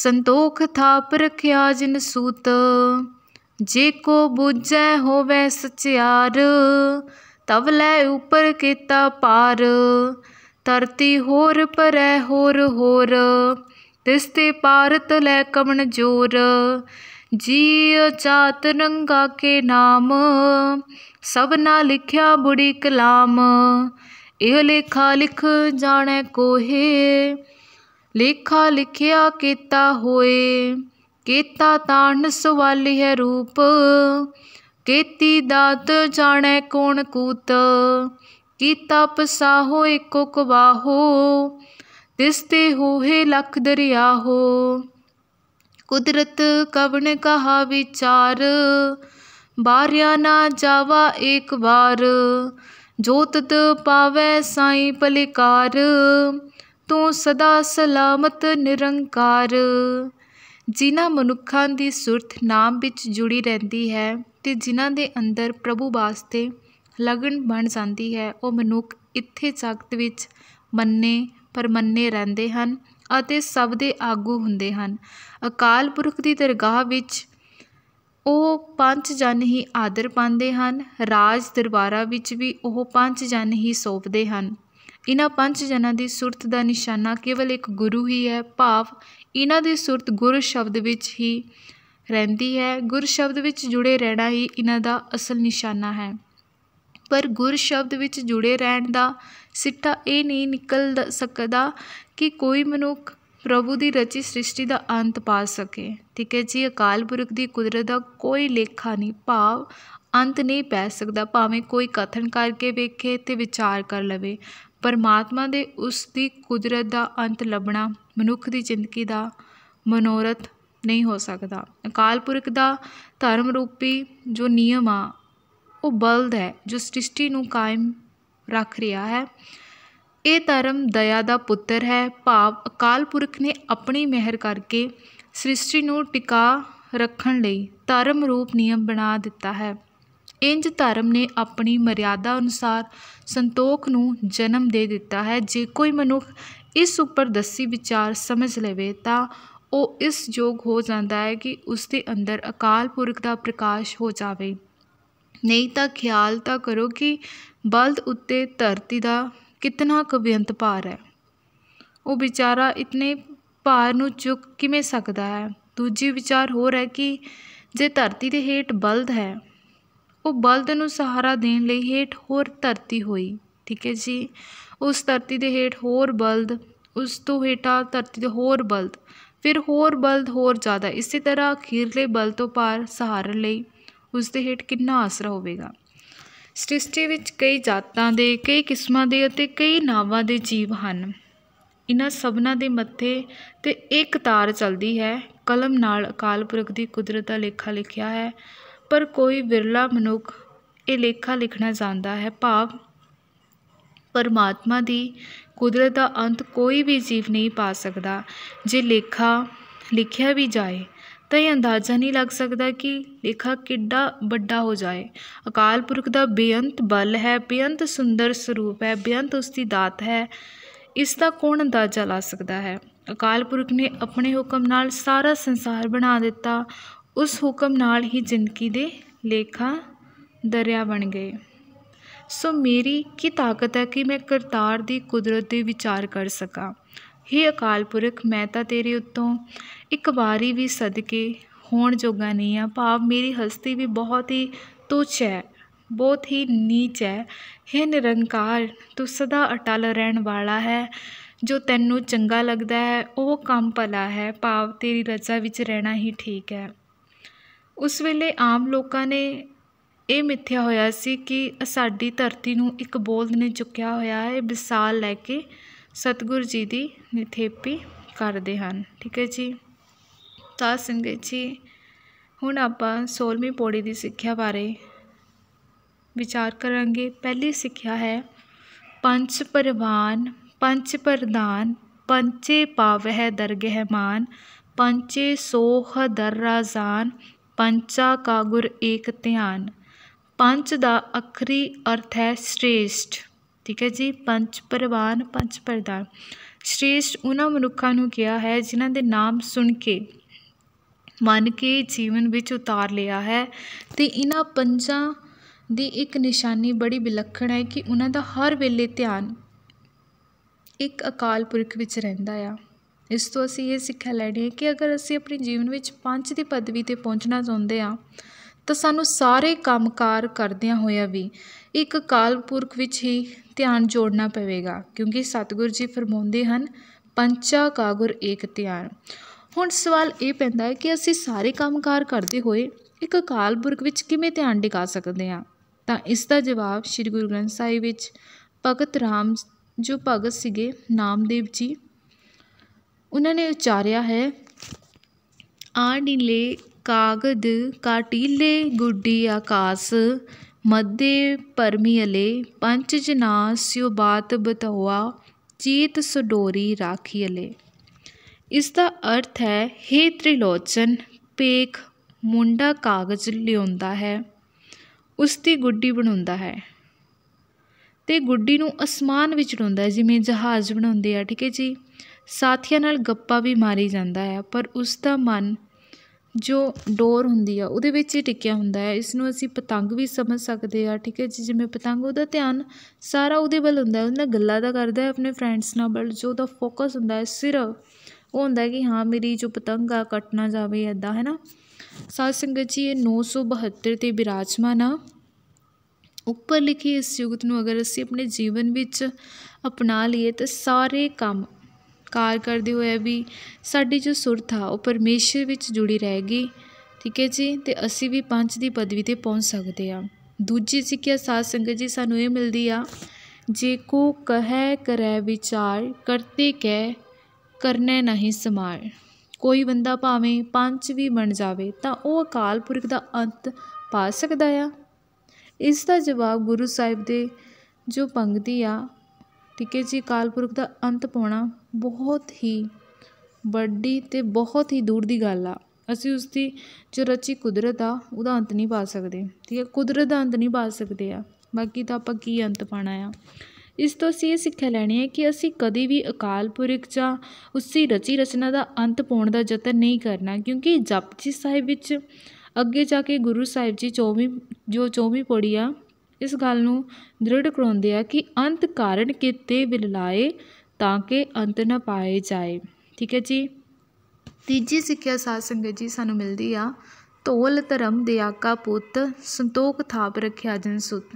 ਸੰਤੋਖ ਥਾਪ ਰਖਿਆ ਜਿਨ ਸੂਤ ਜੇ ਕੋ ਬੁਝੈ ਹੋਵੇ ਸਚਿਆਰ ਤਵ ਲੈ ਉਪਰ ਕੀਤਾ ਪਾਰ ਧਰਤੀ ਹੋਰ ਪਰੈ ਹੋਰ ਹੋਰ ਤਿਸ ਤੇ ਪਾਰਤ ਲੈ ਕਮਣ ਜੋਰ ਜੀ ਚਾਤ ਰੰਗਾ ਕੇ ਨਾਮ ਸਭ ਨਾ ਲਿਖਿਆ ਬੁੜੀ ਕਲਾਮ ਇਹ ਲੇਖਾ ਲਿਖ ਜਾਣੈ ਕੋਹੇ ਲੇਖਾ ਲਿਖਿਆ ਕੀਤਾ ਹੋਏ ਕੀਤਾ ਤਾਣ ਸਵਾਲੀ ਹੈ ਰੂਪ ਕੀਤੀ ਦਾਤ ਜਾਣੈ ਕੋਣ ਕੂਤ ਕੀਤਾ ਪਸਾਹੋ ਏਕੋ ਕਵਾਹੋ ਤਿਸ ਤੇ ਹੋਏ ਲਖ ਦਰਿਆ ਹੋ ਕੁਦਰਤ ਕਵਣ ਕਹਾ ਵਿਚਾਰ ਬਾਰਿਆ ਨਾ ਜਾਵਾ ਏਕ ਵਾਰ ਜੋਤਤ ਪਾਵੈ ਸਾਈ ਪਲਿਕਾਰ ਤੂੰ ਸਦਾ ਸਲਾਮਤ ਨਿਰੰਕਾਰ ਜਿਨ੍ਹਾਂ ਮਨੁੱਖਾਂ ਦੀ ਸੁਰਤ ਨਾਮ ਵਿੱਚ ਜੁੜੀ ਰਹਿੰਦੀ ਹੈ ਅਤੇ ਜਿਨ੍ਹਾਂ ਦੇ ਅੰਦਰ ਪ੍ਰਭੂ ਵਾਸਤੇ ਲਗਨ ਬਣ ਜਾਂਦੀ ਹੈ ਉਹ ਮਨੁੱਖ ਇੱਥੇ ਜਗਤ ਵਿੱਚ ਮੰਨੇ ਪਰਮੰਨੇ ਰਹਿੰਦੇ ਹਨ ਅਤੇ ਸਭ ਦੇ ਆਗੂ ਹੁੰਦੇ ਹਨ ਅਕਾਲ ਪੁਰਖ ਦੀ ਦਰਗਾਹ ਵਿੱਚ ਉਹ ਪੰਜ ਜਨ ਹੀ ਆਦਰ ਪਾਉਂਦੇ ਹਨ ਰਾਜ ਦਰਬਾਰਾ ਵਿੱਚ ਵੀ ਉਹ ਪੰਜ ਜਨ ਹੀ ਸੋਪਦੇ ਹਨ ਇਹਨਾਂ ਪੰਜ ਜਨਾਂ ਦੀ ਸੁਰਤ ਦਾ ਨਿਸ਼ਾਨਾ ਕੇਵਲ ਇੱਕ ਗੁਰੂ ਹੀ ਹੈ ਭਾਵ ਇਹਨਾਂ ਦੀ ਸੁਰਤ ਗੁਰੂ ਸ਼ਬਦ ਵਿੱਚ ਹੀ ਰਹਿੰਦੀ ਹੈ ਗੁਰ ਸ਼ਬਦ ਵਿੱਚ ਜੁੜੇ ਰਹਿਣਾ ਹੀ ਇਹਨਾਂ ਦਾ ਅਸਲ ਨਿਸ਼ਾਨਾ ਹੈ ਪਰ ਗੁਰ ਸ਼ਬਦ ਵਿੱਚ ਜੁੜੇ ਰਹਿਣ ਦਾ ਸਿੱਟਾ ਇਹ ਨਹੀਂ ਨਿਕਲ ਸਕਦਾ ਕਿ ਕੋਈ ਮਨੁੱਖ ਪ੍ਰਭੂ ਦੀ ਰਚੀ ਸ੍ਰਿਸ਼ਟੀ ਦਾ ਅੰਤ ਪਾ ਸਕੇ ਠੀਕ ਹੈ ਜੀ ਅਕਾਲ ਪੁਰਖ ਦੀ ਕੁਦਰਤ ਦਾ ਕੋਈ ਲੇਖਾ ਨਹੀਂ ਭਾਵ ਅੰਤ ਨਹੀਂ ਪੈ ਸਕਦਾ ਭਾਵੇਂ ਕੋਈ ਕਥਨ ਕਰਕੇ ਵੇਖੇ ਤੇ ਵਿਚਾਰ ਕਰ ਲਵੇ ਪਰਮਾਤਮਾ ਦੇ ਉਸ ਦੀ ਕੁਦਰਤ ਦਾ ਅੰਤ ਲੱਭਣਾ ਮਨੁੱਖ ਦੀ ਜ਼ਿੰਦਗੀ ਦਾ ਮਨੋਰਥ ਨਹੀਂ ਹੋ ਸਕਦਾ ਅਕਾਲ ਪੁਰਖ ਦਾ ਧਰਮ ਰੂਪੀ ਜੋ ਨਿਯਮ ਆ ਉਹ ਬਲਦ ਹੈ ਜੋ ਸ੍ਰਿਸ਼ਟੀ ਨੂੰ ਕਾਇਮ ਰੱਖ ਰਿਹਾ ਹੈ ਇਹ ਧਰਮ ਦਇਆ ਦਾ ਪੁੱਤਰ ਹੈ ਭਾਵ ਅਕਾਲ ਪੁਰਖ ਨੇ ਆਪਣੀ ਮਿਹਰ ਕਰਕੇ ਸ੍ਰਿਸ਼ਟੀ ਨੂੰ ਟਿਕਾ ਰੱਖਣ ਲਈ ਧਰਮ ਰੂਪ ਨਿਯਮ ਬਣਾ ਦਿੱਤਾ ਹੈ ਇੰਜ ਧਰਮ ਨੇ ਆਪਣੀ ਮਰਿਆਦਾ ਅਨੁਸਾਰ ਸੰਤੋਖ ਨੂੰ ਜਨਮ ਦੇ ਦਿੱਤਾ ਹੈ ਜੇ ਕੋਈ ਮਨੁੱਖ ਇਸ ਉੱਪਰ ਦੱਸੀ ਵਿਚਾਰ ਸਮਝ ਲਵੇ ਤਾਂ ਉਹ ਇਸ ਯੋਗ ਹੋ ਜਾਂਦਾ ਹੈ ਕਿ ਉਸ ਦੇ ਅੰਦਰ ਅਕਾਲ ਪੁਰਖ ਦਾ ਪ੍ਰਕਾਸ਼ ਹੋ ਜਾਵੇ ਨਹੀਂ ਤਾਂ ਖਿਆਲ ਤਾਂ ਕਰੋ ਕਿ ਬਲਦ ਉੱਤੇ ਧਰਤੀ ਦਾ ਕਿਤਨਾ ਕਵਿਅੰਤ ਭਾਰ ਹੈ ਉਹ ਵਿਚਾਰਾ ਇਤਨੇ ਭਾਰ ਨੂੰ ਚੁੱਕ ਕਿਵੇਂ ਸਕਦਾ ਹੈ ਦੂਜੀ ਵਿਚਾਰ ਹੋਰ ਹੈ ਕਿ ਜੇ ਧਰਤੀ ਦੇ ਹੇਠ ਬਲਦ ਹੈ ਉਹ ਬਲਦ ਨੂੰ ਸਹਾਰਾ ਦੇਣ ਲਈ ਹੇਠ ਹੋਰ ਧਰਤੀ ਹੋਈ ਠੀਕ ਹੈ ਜੀ ਉਸ ਧਰਤੀ ਦੇ ਹੇਠ ਹੋਰ ਬਲਦ ਉਸ ਤੋਂ ਹੇਠਾਂ ਧਰਤੀ ਦੇ ਹੋਰ ਬਲਦ ਫਿਰ ਹੋਰ ਬਲਦ ਹੋਰ ਜ਼ਿਆਦਾ ਇਸੇ ਤਰ੍ਹਾਂ ਅਖੀਰਲੇ ਬਲ ਤੋਂ ਪਾਰ ਸਹਾਰਨ ਲਈ ਉਸ ਦੇ ਹੇਠ ਕਿੰਨਾ ਆਸਰਾ ਹੋਵੇਗਾ ਸ੍ਰਿਸ਼ਟੀ ਵਿੱਚ ਕਈ ਜਾਤਾਂ ਦੇ ਕਈ ਕਿਸਮਾਂ ਦੇ ਅਤੇ ਕਈ ਨਾਵਾਂ ਦੇ ਜੀਵ ਹਨ ਇਹਨਾਂ ਸਭਨਾਂ ਦੇ ਮੱਥੇ ਤੇ ਇੱਕ ਤਾਰ ਚੱਲਦੀ ਹੈ ਕਲਮ ਨਾਲ ਅਕਾਲ ਪੁਰਖ ਦੀ ਕੁਦਰਤ ਦਾ ਲੇਖਾ ਲਿਖਿਆ ਹੈ ਪਰ ਕੋਈ ਵਿਰਲਾ ਮਨੁੱਖ ਇਹ ਲੇਖਾ ਲਿਖਣਾ ਜਾਣਦਾ ਹੈ ਭਾਵ ਪਰਮਾਤਮਾ ਦੀ ਕੁਦਰਤ ਦਾ ਅੰਤ ਕੋਈ ਵੀ ਜੀਵ ਨਹੀਂ ਪਾ ਸਕਦਾ ਜੇ ਲੇਖਾ ਲਿਖਿਆ ਵੀ ਜਾਏ ਤਾਂ ਇਹ ਅੰਦਾਜ਼ਾ ਨਹੀਂ ਲੱਗ ਸਕਦਾ ਕਿ ਲੇਖਾ ਕਿੱਡਾ ਵੱਡਾ ਹੋ ਜਾਏ ਅਕਾਲ ਪੁਰਖ ਦਾ ਬੇਅੰਤ ਬਲ ਹੈ ਬੇਅੰਤ ਸੁੰਦਰ ਸਰੂਪ ਹੈ ਬੇਅੰਤ ਉਸ ਦੀ ਦਾਤ ਹੈ ਇਸ ਦਾ ਕੋਣ ਅੰਦਾਜ਼ਾ ਲਾ ਸਕਦਾ ਹੈ ਅਕਾਲ ਪੁਰਖ ਨੇ ਆਪਣੇ ਹੁਕਮ ਨਾਲ ਸਾਰਾ ਸੰਸਾਰ ਬਣਾ ਦਿੱਤਾ ਉਸ ਹੁਕਮ ਨਾਲ ਹੀ ਜ਼ਿੰਦਗੀ ਦੇ ਲੇਖਾ ਦਰਿਆ ਬਣ ਗਏ ਸੋ ਮੇਰੀ ਕੀ ਤਾਕਤ ਹੈ ਕਿ ਮੈਂ ਕਰਤਾਰ ਦੀ ਕੁਦਰਤ ਦੇ ਵਿਚਾਰ ਕਰ ਸਕਾਂ ਹੇ ਅਕਾਲ ਪੁਰਖ ਮੈਂ ਤਾਂ ਤੇਰੇ ਉੱਤੋਂ ਇੱਕ ਵਾਰੀ ਵੀ ਸਦਕੇ ਹੋਣ ਜੋਗਾ ਨਹੀਂ ਆ ਭਾਵ ਮੇਰੀ ਹਸਤੀ ਵੀ ਬਹੁਤ ਹੀ ਤੁਛ ਹੈ ਬਹੁਤ ਹੀ ਨੀਚ ਹੈ ਹੈ ਨਿਰੰਕਾਰ ਤੂੰ ਸਦਾ ਅਟਲ ਰਹਿਣ ਵਾਲਾ ਹੈ ਜੋ ਤੈਨੂੰ ਚੰਗਾ ਲੱਗਦਾ ਹੈ ਉਹ ਕੰਮ ਭਲਾ ਹੈ ਭਾਵ ਤੇਰੀ ਰਜ਼ਾ ਵਿੱਚ ਰਹਿਣਾ ਹੀ ਠੀਕ ਹੈ ਉਸ ਵੇਲੇ ਆਮ ਲੋਕਾਂ ਨੇ ਇਹ ਮਿੱਥਿਆ ਹੋਇਆ ਸੀ ਕਿ ਸਾਡੀ ਧਰਤੀ ਨੂੰ ਇੱਕ ਬੋਲਦ ਨੇ ਚੁੱਕਿਆ ਹੋਇਆ ਹੈ ਵਿਸਾਲ ਲੈ ਕੇ ਸਤਗੁਰ ਜੀ ਦੀ ਨਿਥੇਪੀ ਕਰਦੇ ਹਨ ਠੀਕ ਹੈ ਜੀ ਤਾਂ ਸਿੰਘ ਜੀ ਹੁਣ ਆਪਾਂ 16ਵੀਂ ਪੌੜੀ ਦੀ ਸਿੱਖਿਆ ਬਾਰੇ ਵਿਚਾਰ ਕਰਾਂਗੇ ਪਹਿਲੀ ਸਿੱਖਿਆ ਹੈ ਪੰਚ ਪਰਵਾਨ ਪੰਚ ਪ੍ਰਦਾਨ ਪੰਚੇ ਪਾਵਹਿ ਦਰਗਹਿ ਮਾਨ ਪੰਚੇ ਸੋਹ ਦਰਰਾਜ਼ਾਨ ਪੰਚਾ ਕਾ ਗੁਰ ਏਕ ਧਿਆਨ ਪੰਚ ਦਾ ਅਖਰੀ ਅਰਥ ਹੈ ਸ੍ਰੇਸ਼ਟ ਠੀਕ ਹੈ ਜੀ ਪੰਚ ਪਰਵਾਨ ਪੰਚ ਪਰਦਾ ਸ੍ਰੇਸ਼ਟ ਉਹਨਾਂ ਮਨੁੱਖਾਂ ਨੂੰ ਕਿਹਾ ਹੈ ਜਿਨ੍ਹਾਂ ਦੇ ਨਾਮ ਸੁਣ ਕੇ ਮੰਨ ਕੇ ਜੀਵਨ ਵਿੱਚ ਉਤਾਰ ਲਿਆ ਹੈ ਤੇ ਇਹਨਾਂ ਪੰਜਾਂ ਦੀ ਇੱਕ ਨਿਸ਼ਾਨੀ ਬੜੀ ਵਿਲੱਖਣ ਹੈ ਕਿ ਉਹਨਾਂ ਦਾ ਹਰ ਵੇਲੇ ਧਿਆਨ ਇੱਕ ਅਕਾਲ ਪੁਰਖ ਵਿੱਚ ਰਹਿੰਦਾ ਆ ਇਸ ਤੋਂ ਅਸੀਂ ਇਹ ਸਿੱਖਿਆ ਲੈਣੀ ਹੈ ਕਿ ਅਗਰ ਅਸੀਂ ਆਪਣੇ ਜੀਵਨ ਵਿੱਚ ਪੰਜ ਦੀ ਪਦਵੀ ਤੇ ਪਹੁੰਚਣਾ ਚਾਹੁੰਦੇ ਆ ਤਾਂ ਸਾਨੂੰ ਸਾਰੇ ਕੰਮਕਾਰ ਕਰਦਿਆਂ ਹੋਇਆਂ ਵੀ ਇੱਕ ਕਾਲਪੁਰਖ ਵਿੱਚ ਹੀ ਧਿਆਨ ਜੋੜਨਾ ਪਵੇਗਾ ਕਿਉਂਕਿ ਸਤਿਗੁਰੂ ਜੀ ਫਰਮਾਉਂਦੇ ਹਨ ਪੰਚਾ ਕਾਗੁਰ ਏਕ ਧਿਆਨ ਹੁਣ ਸਵਾਲ ਇਹ ਪੈਂਦਾ ਹੈ ਕਿ ਅਸੀਂ ਸਾਰੇ ਕੰਮਕਾਰ ਕਰਦੇ ਹੋਏ ਇੱਕ ਕਾਲਪੁਰਖ ਵਿੱਚ ਕਿਵੇਂ ਧਿਆਨ ਟਿਕਾ ਸਕਦੇ ਹਾਂ ਤਾਂ ਇਸ ਦਾ ਜਵਾਬ ਸ੍ਰੀ ਗੁਰੂ ਗ੍ਰੰਥ ਸਾਹਿਬ ਵਿੱਚ ਭਗਤ ਰਾਮ ਜੋ ਭਗਤ ਸੀਗੇ ਨਾਮਦੇਵ ਜੀ ਉਹਨਾਂ ਨੇ ਉਚਾਰਿਆ ਹੈ ਆਣ ਕਾਗਦ ਗੁੱਡੀ ਆਕਾਸ ਮੱਦੇ ఆకాస్ మధ్య పరమియలె పంచజనా ਬਾਤ ਬਤਵਾ ਚੀਤ ਸਡੋਰੀ ਰਾਖੀਅਲੇ ਇਸ ਦਾ ਅਰਥ ਹੈ ਹੇ ਤ੍ਰਿਲੋਚਨ ਪੇਖ ਮੁੰਡਾ ਕਾਗਜ਼ ਲਿਉਂਦਾ ਹੈ ਉਸ ਦੀ ਗੁੱਡੀ ਬਣਾਉਂਦਾ ਹੈ ਤੇ ਗੁੱਡੀ ਨੂੰ ਅਸਮਾਨ ਵਿੱਚ ਉਡਾਉਂਦਾ ਹੈ ਜਿਵੇਂ ਜਹਾਜ਼ ਬਣਾਉਂਦੇ ਆ ਠੀਕ ਹੈ ਜੀ ਸਾਥੀਆਂ ਨਾਲ ਗੱਪਾ ਵੀ ਮਾਰੀ ਜਾਂਦਾ ਹੈ ਪਰ ਉਸ ਦਾ ਮਨ ਜੋ ਡੋਰ ਹੁੰਦੀ ਆ ਉਹਦੇ ਵਿੱਚ ਹੀ ਟਿਕਿਆ ਹੁੰਦਾ ਹੈ ਇਸ ਨੂੰ ਅਸੀਂ ਪਤੰਗ ਵੀ ਸਮਝ ਸਕਦੇ ਆ ਠੀਕ ਹੈ ਜੀ ਜਿਵੇਂ ਪਤੰਗ ਉਹਦਾ ਧਿਆਨ ਸਾਰਾ ਉਹਦੇ ਵੱਲ ਹੁੰਦਾ ਹੈ ਉਹਨਾਂ ਗੱਲਾਂ ਦਾ ਕਰਦਾ ਹੈ ਆਪਣੇ ਫਰੈਂਡਸ ਨਾਲ ਬਲ ਜੋ ਉਹਦਾ ਫੋਕਸ ਹੁੰਦਾ ਹੈ ਸਿਰ ਉਹ ਹੁੰਦਾ ਕਿ ਹਾਂ ਮੇਰੀ ਜੋ ਪਤੰਗ ਆ ਕੱਟਣਾ ਨਾ ਜਾਵੇ ਐਦਾਂ ਹੈ ਨਾ ਸਾਧ ਸੰਗਤ ਜੀ ਇਹ 972 ਤੇ ਬਿਰਾਜਮਾਨ ਆ ਉੱਪਰ ਲਿਖੀ ਇਸ ਯੁਗਤ ਨੂੰ ਅਗਰ ਅਸੀਂ ਆਪਣੇ ਜੀਵਨ ਵਿੱਚ ਅਪਣਾ ਲਈਏ ਤਾਂ ਸਾਰੇ ਕੰਮ ਕਾਰ ਕਰਦੇ ਹੋਇਆ ਵੀ ਸਾਡੀ ਜੋ ਸੁਰਤ ਆ ਉਹ ਪਰਮੇਸ਼ਰ ਵਿੱਚ ਜੁੜੀ ਰਹੇਗੀ ਠੀਕ ਹੈ ਜੀ ਤੇ ਅਸੀਂ ਵੀ ਪੰਜ ਦੀ ਪਦਵੀ ਤੇ ਪਹੁੰਚ ਸਕਦੇ ਆ ਦੂਜੀ ਸਿੱਖਿਆ ਸਾਧ ਸੰਗਤ ਜੀ ਸਾਨੂੰ ਇਹ ਮਿਲਦੀ ਆ ਜੇ ਕੋ ਕਹੈ ਕਰੈ ਵਿਚਾਰ ਕਰਤੇ ਕਹਿ ਕਰਨੈ ਨਹੀਂ ਸਮਾਰ ਕੋਈ ਬੰਦਾ ਭਾਵੇਂ ਪੰਜ ਵੀ ਬਣ ਜਾਵੇ ਤਾਂ ਉਹ ਅਕਾਲ ਪੁਰਖ ਦਾ ਅੰਤ ਪਾ ਸਕਦਾ ਆ ਇਸ ਦਾ ਜਵਾਬ ਗੁਰੂ ਸਾਹਿਬ ਦੇ ਜੋ ਪੰਗਤੀ ਆ ਠੀਕ ਹੈ ਜੀ ਕਾਲਪੁਰਖ ਪੁਰਖ ਦਾ ਅੰਤ ਪਾਉਣਾ ਬਹੁਤ ਹੀ ਵੱਡੀ ਤੇ ਬਹੁਤ ਹੀ ਦੂਰ ਦੀ ਗੱਲ ਆ ਅਸੀਂ ਉਸਦੀ ਜੋ ਰਚੀ ਕੁਦਰਤ ਆ ਉਹਦਾ ਅੰਤ ਨਹੀਂ ਪਾ ਸਕਦੇ ਠੀਕ ਹੈ ਕੁਦਰਤ ਦਾ ਅੰਤ ਨਹੀਂ ਪਾ ਸਕਦੇ ਆ ਬਾਕੀ ਤਾਂ ਆਪਾਂ ਕੀ ਅੰਤ ਪਾਣਾ ਆ ਇਸ ਤੋਂ ਅਸੀਂ ਇਹ ਸਿੱਖਿਆ ਲੈਣੀ ਹੈ ਕਿ ਅਸੀਂ ਕਦੇ ਵੀ ਅਕਾਲ ਪੁਰਖ ਜਾਂ ਉਸੇ ਰਚੀ ਰਚਨਾ ਦਾ ਅੰਤ ਪਾਉਣ ਦਾ ਯਤਨ ਨਹੀਂ ਕਰਨਾ ਕਿਉਂਕਿ ਜਪਜੀ ਸਾਹਿਬ ਵਿੱਚ ਅੱਗੇ ਜਾ ਕੇ ਗੁਰੂ ਸਾਹਿਬ ਜੀ ਚੌਵੀਂ ਜੋ ਚੌਵੀਂ ਪੜੀ ਆ ਇਸ ਗੱਲ ਨੂੰ ਦ੍ਰਿੜ ਕਰਾਉਂਦੇ ਆ ਕਿ ਅੰਤ ਕਾਰਨ ਕਿਤੇ ਵਿਲਲਾਏ ਤਾਂ ਕਿ ਅੰਤ ਨਾ ਪਾਏ ਜਾਏ ਠੀਕ ਹੈ ਜੀ ਤੀਜੀ ਸਿੱਖਿਆ ਸਾਧ ਸੰਗਤ ਜੀ ਸਾਨੂੰ ਮਿਲਦੀ ਆ ਧੋਲ ਧਰਮ ਦੇ ਆਕਾ ਪੁੱਤ ਸੰਤੋਖ ਥਾਪ ਰੱਖਿਆ ਜਨ ਸੁਤ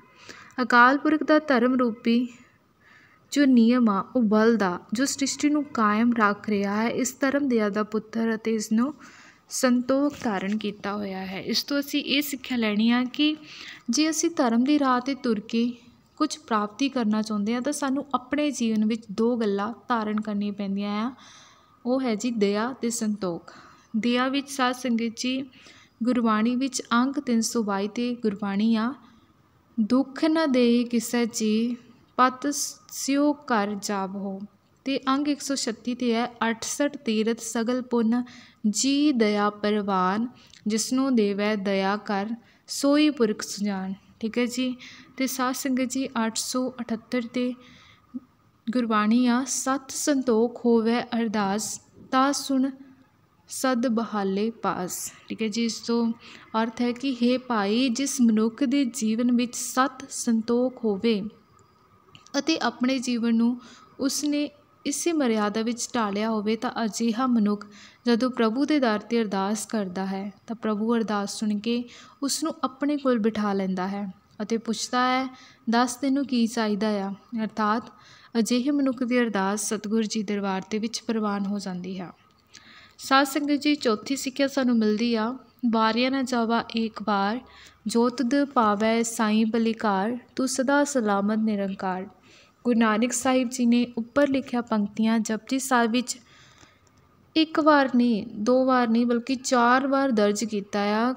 ਅਕਾਲ ਪੁਰਖ ਦਾ ਧਰਮ ਰੂਪੀ ਜੋ ਨਿਯਮ ਆ ਉਹ ਬਲ ਦਾ ਜੋ ਸ੍ਰਿਸ਼ਟੀ ਨੂੰ ਕਾਇਮ ਰੱਖ ਰਿਹਾ ਹੈ ਇਸ ਧਰਮ ਦੇ ਦਾ ਪੁੱਤਰ ਅਤੇ ਇਸ ਨੂੰ ਸੰਤੋਖ ਧਾਰਨ ਕੀਤਾ ਹੋਇਆ ਹੈ ਇਸ ਤੋਂ ਅਸੀਂ ਇਹ ਸਿੱਖਿਆ ਲੈਣੀ ਆ ਕਿ ਜੇ ਅਸੀਂ ਧਰਮ ਦੀ ਰਾਹ ਤੇ ਤੁਰ ਕੇ ਕੁਝ ਪ੍ਰਾਪਤੀ ਕਰਨਾ ਚਾਹੁੰਦੇ ਆ ਤਾਂ ਸਾਨੂੰ ਆਪਣੇ ਜੀਵਨ ਵਿੱਚ ਦੋ ਗੱਲਾਂ ਧਾਰਨ ਕਰਨੀਆਂ ਪੈਂਦੀਆਂ ਆ ਉਹ ਹੈ ਜੀ ਦਇਆ ਤੇ ਸੰਤੋਖ ਦਇਆ ਵਿੱਚ ਸਾਧ ਸੰਗਤ ਜੀ ਗੁਰਬਾਣੀ ਵਿੱਚ ਅੰਕ 322 ਤੇ ਗੁਰਬਾਣੀ ਆ ਦੁੱਖ ਨਾ ਦੇ ਕਿਸੇ ਜੀ ਪਤ ਸਿਉ ਕਰ ਜਾਬ ਹੋ ਤੇ ਅੰਗ 136 ਤੇ ਹੈ 68 ਤੀਰਥ ਸਗਲ ਪੁੰਨ ਜੀ ਦਇਆ ਪਰਵਾਨ ਜਿਸਨੂੰ ਦੇਵੈ ਦਇਆ ਕਰ ਸੋਈ ਪੁਰਖ ਸੁਜਾਨ ਠੀਕ ਹੈ ਜੀ ਤੇ ਸਾਧ ਸੰਗਤ ਜੀ 878 ਤੇ ਗੁਰਬਾਣੀ ਆ ਸਤ ਸੰਤੋਖ ਹੋਵੇ ਅਰਦਾਸ ਤਾ ਸੁਣ ਸਦ ਬਹਾਲੇ ਪਾਸ ਠੀਕ ਹੈ ਜੀ ਇਸ ਤੋਂ ਅਰਥ ਹੈ ਕਿ हे ਭਾਈ ਜਿਸ ਮਨੁੱਖ ਦੇ ਜੀਵਨ ਵਿੱਚ ਸਤ ਸੰਤੋਖ ਹੋਵੇ ਅਤੇ ਆਪਣੇ ਜੀਵਨ ਨੂੰ ਉਸਨੇ ਇਸੇ ਮਰਿਆਦਾ ਵਿੱਚ ਢਾਲਿਆ ਹੋਵੇ ਤਾਂ ਅਜੀਹਾ ਮਨੁੱਖ ਜਦੋਂ ਪ੍ਰਭੂ ਦੇ ਦਰ ਤੇ ਅਰਦਾਸ ਕਰਦਾ ਹੈ ਤਾਂ ਪ੍ਰਭੂ ਅਰਦਾਸ ਸੁਣ ਕੇ ਉਸ ਨੂੰ ਆਪਣੇ ਕੋਲ ਬਿਠਾ ਲੈਂਦਾ ਹੈ ਅਤੇ ਪੁੱਛਦਾ ਹੈ ਦੱਸ ਤੈਨੂੰ ਕੀ ਚਾਹੀਦਾ ਆ ਅਰਥਾਤ ਅਜਿਹੇ ਮਨੁੱਖ ਦੀ ਅਰਦਾਸ ਸਤਿਗੁਰ ਜੀ ਦਰਬਾਰ ਤੇ ਵਿੱਚ ਪ੍ਰਵਾਨ ਹੋ ਜਾਂਦੀ ਹੈ ਸਾਧ ਸੰਗਤ ਜੀ ਚੌਥੀ ਸਿੱਖਿਆ ਸਾਨੂੰ ਮਿਲਦੀ ਆ ਬਾਰੀਆਂ ਨਾ ਜਾਵਾ ਇੱਕ ਵਾਰ ਜੋਤ ਦ ਪਾਵੈ ਸਾਈਂ ਬਲਿਕਾਰ ਤੂੰ ਸਦਾ ਸਲਾਮਤ ਨਿਰੰਕਾਰ ਗੁਰੂ ਨਾਨਕ ਸਾਹਿਬ ਜੀ ਨੇ ਉੱਪਰ ਲਿਖਿਆ ਪੰਕਤੀਆਂ ਜਪਜੀ ਸਾਹਿਬ ਵਿੱਚ ਇੱਕ ਵਾਰ ਨਹੀਂ ਦੋ ਵਾਰ ਨਹੀਂ ਬਲਕਿ ਚਾਰ ਵਾਰ ਦਰਜ ਕੀਤਾ ਆ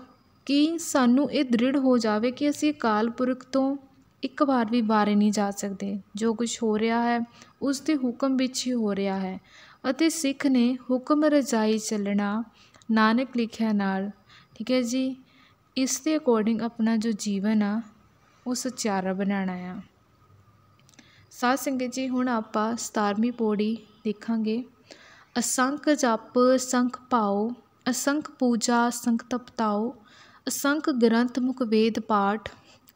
ਕਿ ਸਾਨੂੰ ਇਹ ਦ੍ਰਿੜ ਹੋ ਜਾਵੇ ਕਿ ਅਸੀਂ ਅਕਾਲ ਪੁਰਖ ਤੋਂ ਇੱਕ ਵਾਰ ਵੀ ਬਾਰੇ ਨਹੀਂ ਜਾ ਸਕਦੇ ਜੋ ਕੁਝ ਹੋ ਰਿਹਾ ਹੈ ਉਸ ਦੇ ਹੁਕਮ ਵਿੱਚ ਹੀ ਹੋ ਰਿਹਾ ਹੈ ਅਤੇ ਸਿੱਖ ਨੇ ਹੁਕਮ ਰਜਾਈ ਚੱਲਣਾ ਨਾਨਕ ਲਿਖਿਆ ਨਾਲ ਠੀਕ ਹੈ ਜੀ ਇਸ ਦੇ ਅਕੋਰਡਿੰਗ ਆਪਣਾ ਜੋ ਜੀਵਨ ਆ ਉਹ ਸਚਿਆਰਾ ਬਣਾਉਣਾ ਆ ਸਾਧ ਸੰਗਤ ਜੀ ਹੁਣ ਆਪਾਂ 17ਵੀਂ ਪੌੜੀ ਦੇਖਾਂਗੇ ਅਸੰਖ ਜਪ ਸੰਖ ਪਾਓ ਅਸੰਖ ਪੂਜਾ ਸੰਖ ਤਪਤਾਓ ਅਸੰਖ ਗ੍ਰੰਥ ਮੁਖ ਵੇਦ ਪਾਠ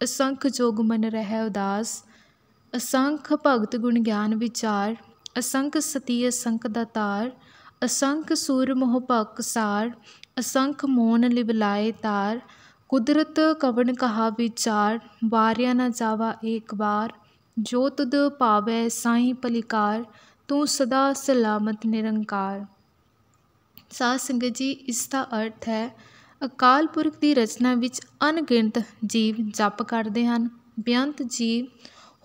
ਅਸੰਖ ਜੋਗ ਮਨ ਰਹਿ ਉਦਾਸ ਅਸੰਖ ਭਗਤ ਗੁਣ ਗਿਆਨ ਵਿਚਾਰ ਅਸੰਖ ਸਤੀ ਅਸੰਖ ਦਾਤਾਰ ਅਸੰਖ ਸੂਰ ਮੋਹ ਭਕ ਸਾਰ ਅਸੰਖ ਮੋਨ ਲਿਬਲਾਏ ਤਾਰ ਕੁਦਰਤ ਕਵਣ ਕਹਾ ਵਿਚਾਰ ਵਾਰਿਆ ਨਾ ਜਾਵਾ ਏਕ ਬਾਰ ਜੋ ਤੁਧ ਪਾਵੈ ਸਾਈ ਪਲਿਕਾਰ ਤੂੰ ਸਦਾ ਸਲਾਮਤ ਨਿਰੰਕਾਰ ਸਾਧ ਸੰਗਤ ਜੀ ਇਸ ਦਾ ਅਰਥ ਹੈ ਅਕਾਲ ਪੁਰਖ ਦੀ ਰਚਨਾ ਵਿੱਚ ਅਣਗਿਣਤ ਜੀਵ ਜਪ ਕਰਦੇ ਹਨ ਬਿਆੰਤ ਜੀਵ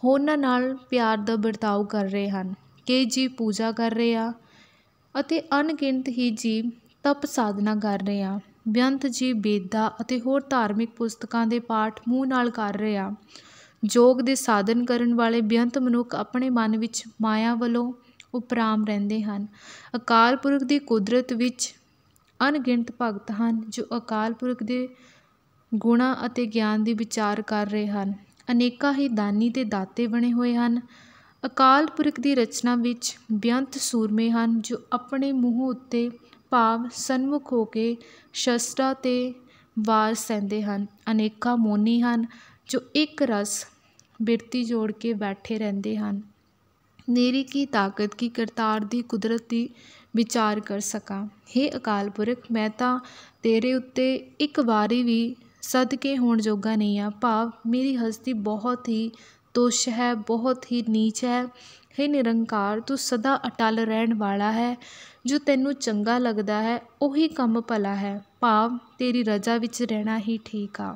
ਹੋਣਾ ਨਾਲ ਪਿਆਰ ਦਾ ਵਰਤਾਓ ਕਰ ਰਹੇ ਹਨ ਕਿ ਜੀ ਪੂਜਾ ਕਰ ਰਹੇ ਆ ਅਤੇ ਅਣਗਿਣਤ ਹੀ ਜੀਵ ਤਪ ਸਾਧਨਾ ਕਰ ਰਹੇ ਆ ਬੇਅੰਤ ਜੀਵ ਵੇਦਾਂ ਅਤੇ ਹੋਰ ਧਾਰਮਿਕ ਪੁਸਤਕਾਂ ਦੇ ਪਾਠ ਮੂੰਹ ਨਾਲ ਕਰ ਰਹੇ ਆ ਯੋਗ ਦੇ ਸਾਧਨ ਕਰਨ ਵਾਲੇ ਬਿਅੰਤ ਮਨੁੱਖ ਆਪਣੇ ਮਨ ਵਿੱਚ ਮਾਇਆ ਵੱਲੋਂ ਉਪਰਾਮ ਰਹਿੰਦੇ ਹਨ ਅਕਾਲ ਪੁਰਖ ਦੀ ਕੁਦਰਤ ਵਿੱਚ ਅਣਗਿਣਤ ਭਗਤ ਹਨ ਜੋ ਅਕਾਲ ਪੁਰਖ ਦੇ ਗੁਣਾ ਅਤੇ ਗਿਆਨ ਦੀ ਵਿਚਾਰ ਕਰ ਰਹੇ ਹਨ ਅਨੇਕਾਂ ਹੀ ਦਾਨੀ ਤੇ ਦਾਤੇ ਬਣੇ ਹੋਏ ਹਨ ਅਕਾਲ ਪੁਰਖ ਦੀ ਰਚਨਾ ਵਿੱਚ ਬਿਅੰਤ ਸੂਰਮੇ ਹਨ ਜੋ ਆਪਣੇ ਮੂੰਹ ਉੱਤੇ ਭਾਵ ਸੰਮੁਖ ਹੋ ਕੇ ਸ਼ਸਤਰਾਂ ਤੇ ਵਾਰ ਸੈਂਦੇ ਹਨ ਅਨੇਕਾਂ ਮੋਨੀ ਹਨ ਜੋ ਇੱਕ ਰਸ ਬਿਰਤੀ ਜੋੜ ਕੇ ਬੈਠੇ ਰਹਿੰਦੇ ਹਨ ਮੇਰੀ ਕੀ ਤਾਕਤ ਕੀ ਕਰਤਾਰ ਦੀ ਕੁਦਰਤ ਦੀ ਵਿਚਾਰ ਕਰ ਸਕਾਂ हे ਅਕਾਲ ਪੁਰਖ ਮੈਂ ਤਾਂ ਤੇਰੇ ਉੱਤੇ ਇੱਕ ਵਾਰੀ ਵੀ ਸਦਕੇ ਹੋਣ ਜੋਗਾ ਨਹੀਂ ਆ ਭਾਵ ਮੇਰੀ ਹਸਤੀ ਬਹੁਤ ਹੀ ਤੁਸ਼ ਹੈ ਬਹੁਤ ਹੀ ਨੀਚ ਹੈ हे ਨਿਰੰਕਾਰ ਤੂੰ ਸਦਾ ਅਟਲ ਰਹਿਣ ਵਾਲਾ ਹੈ ਜੋ ਤੈਨੂੰ ਚੰਗਾ ਲੱਗਦਾ ਹੈ ਉਹੀ ਕੰਮ ਭਲਾ ਹੈ ਭਾਵ ਤੇਰੀ ਰਜ਼ਾ ਵਿੱਚ ਰਹਿਣਾ ਹੀ ਠੀਕ ਆ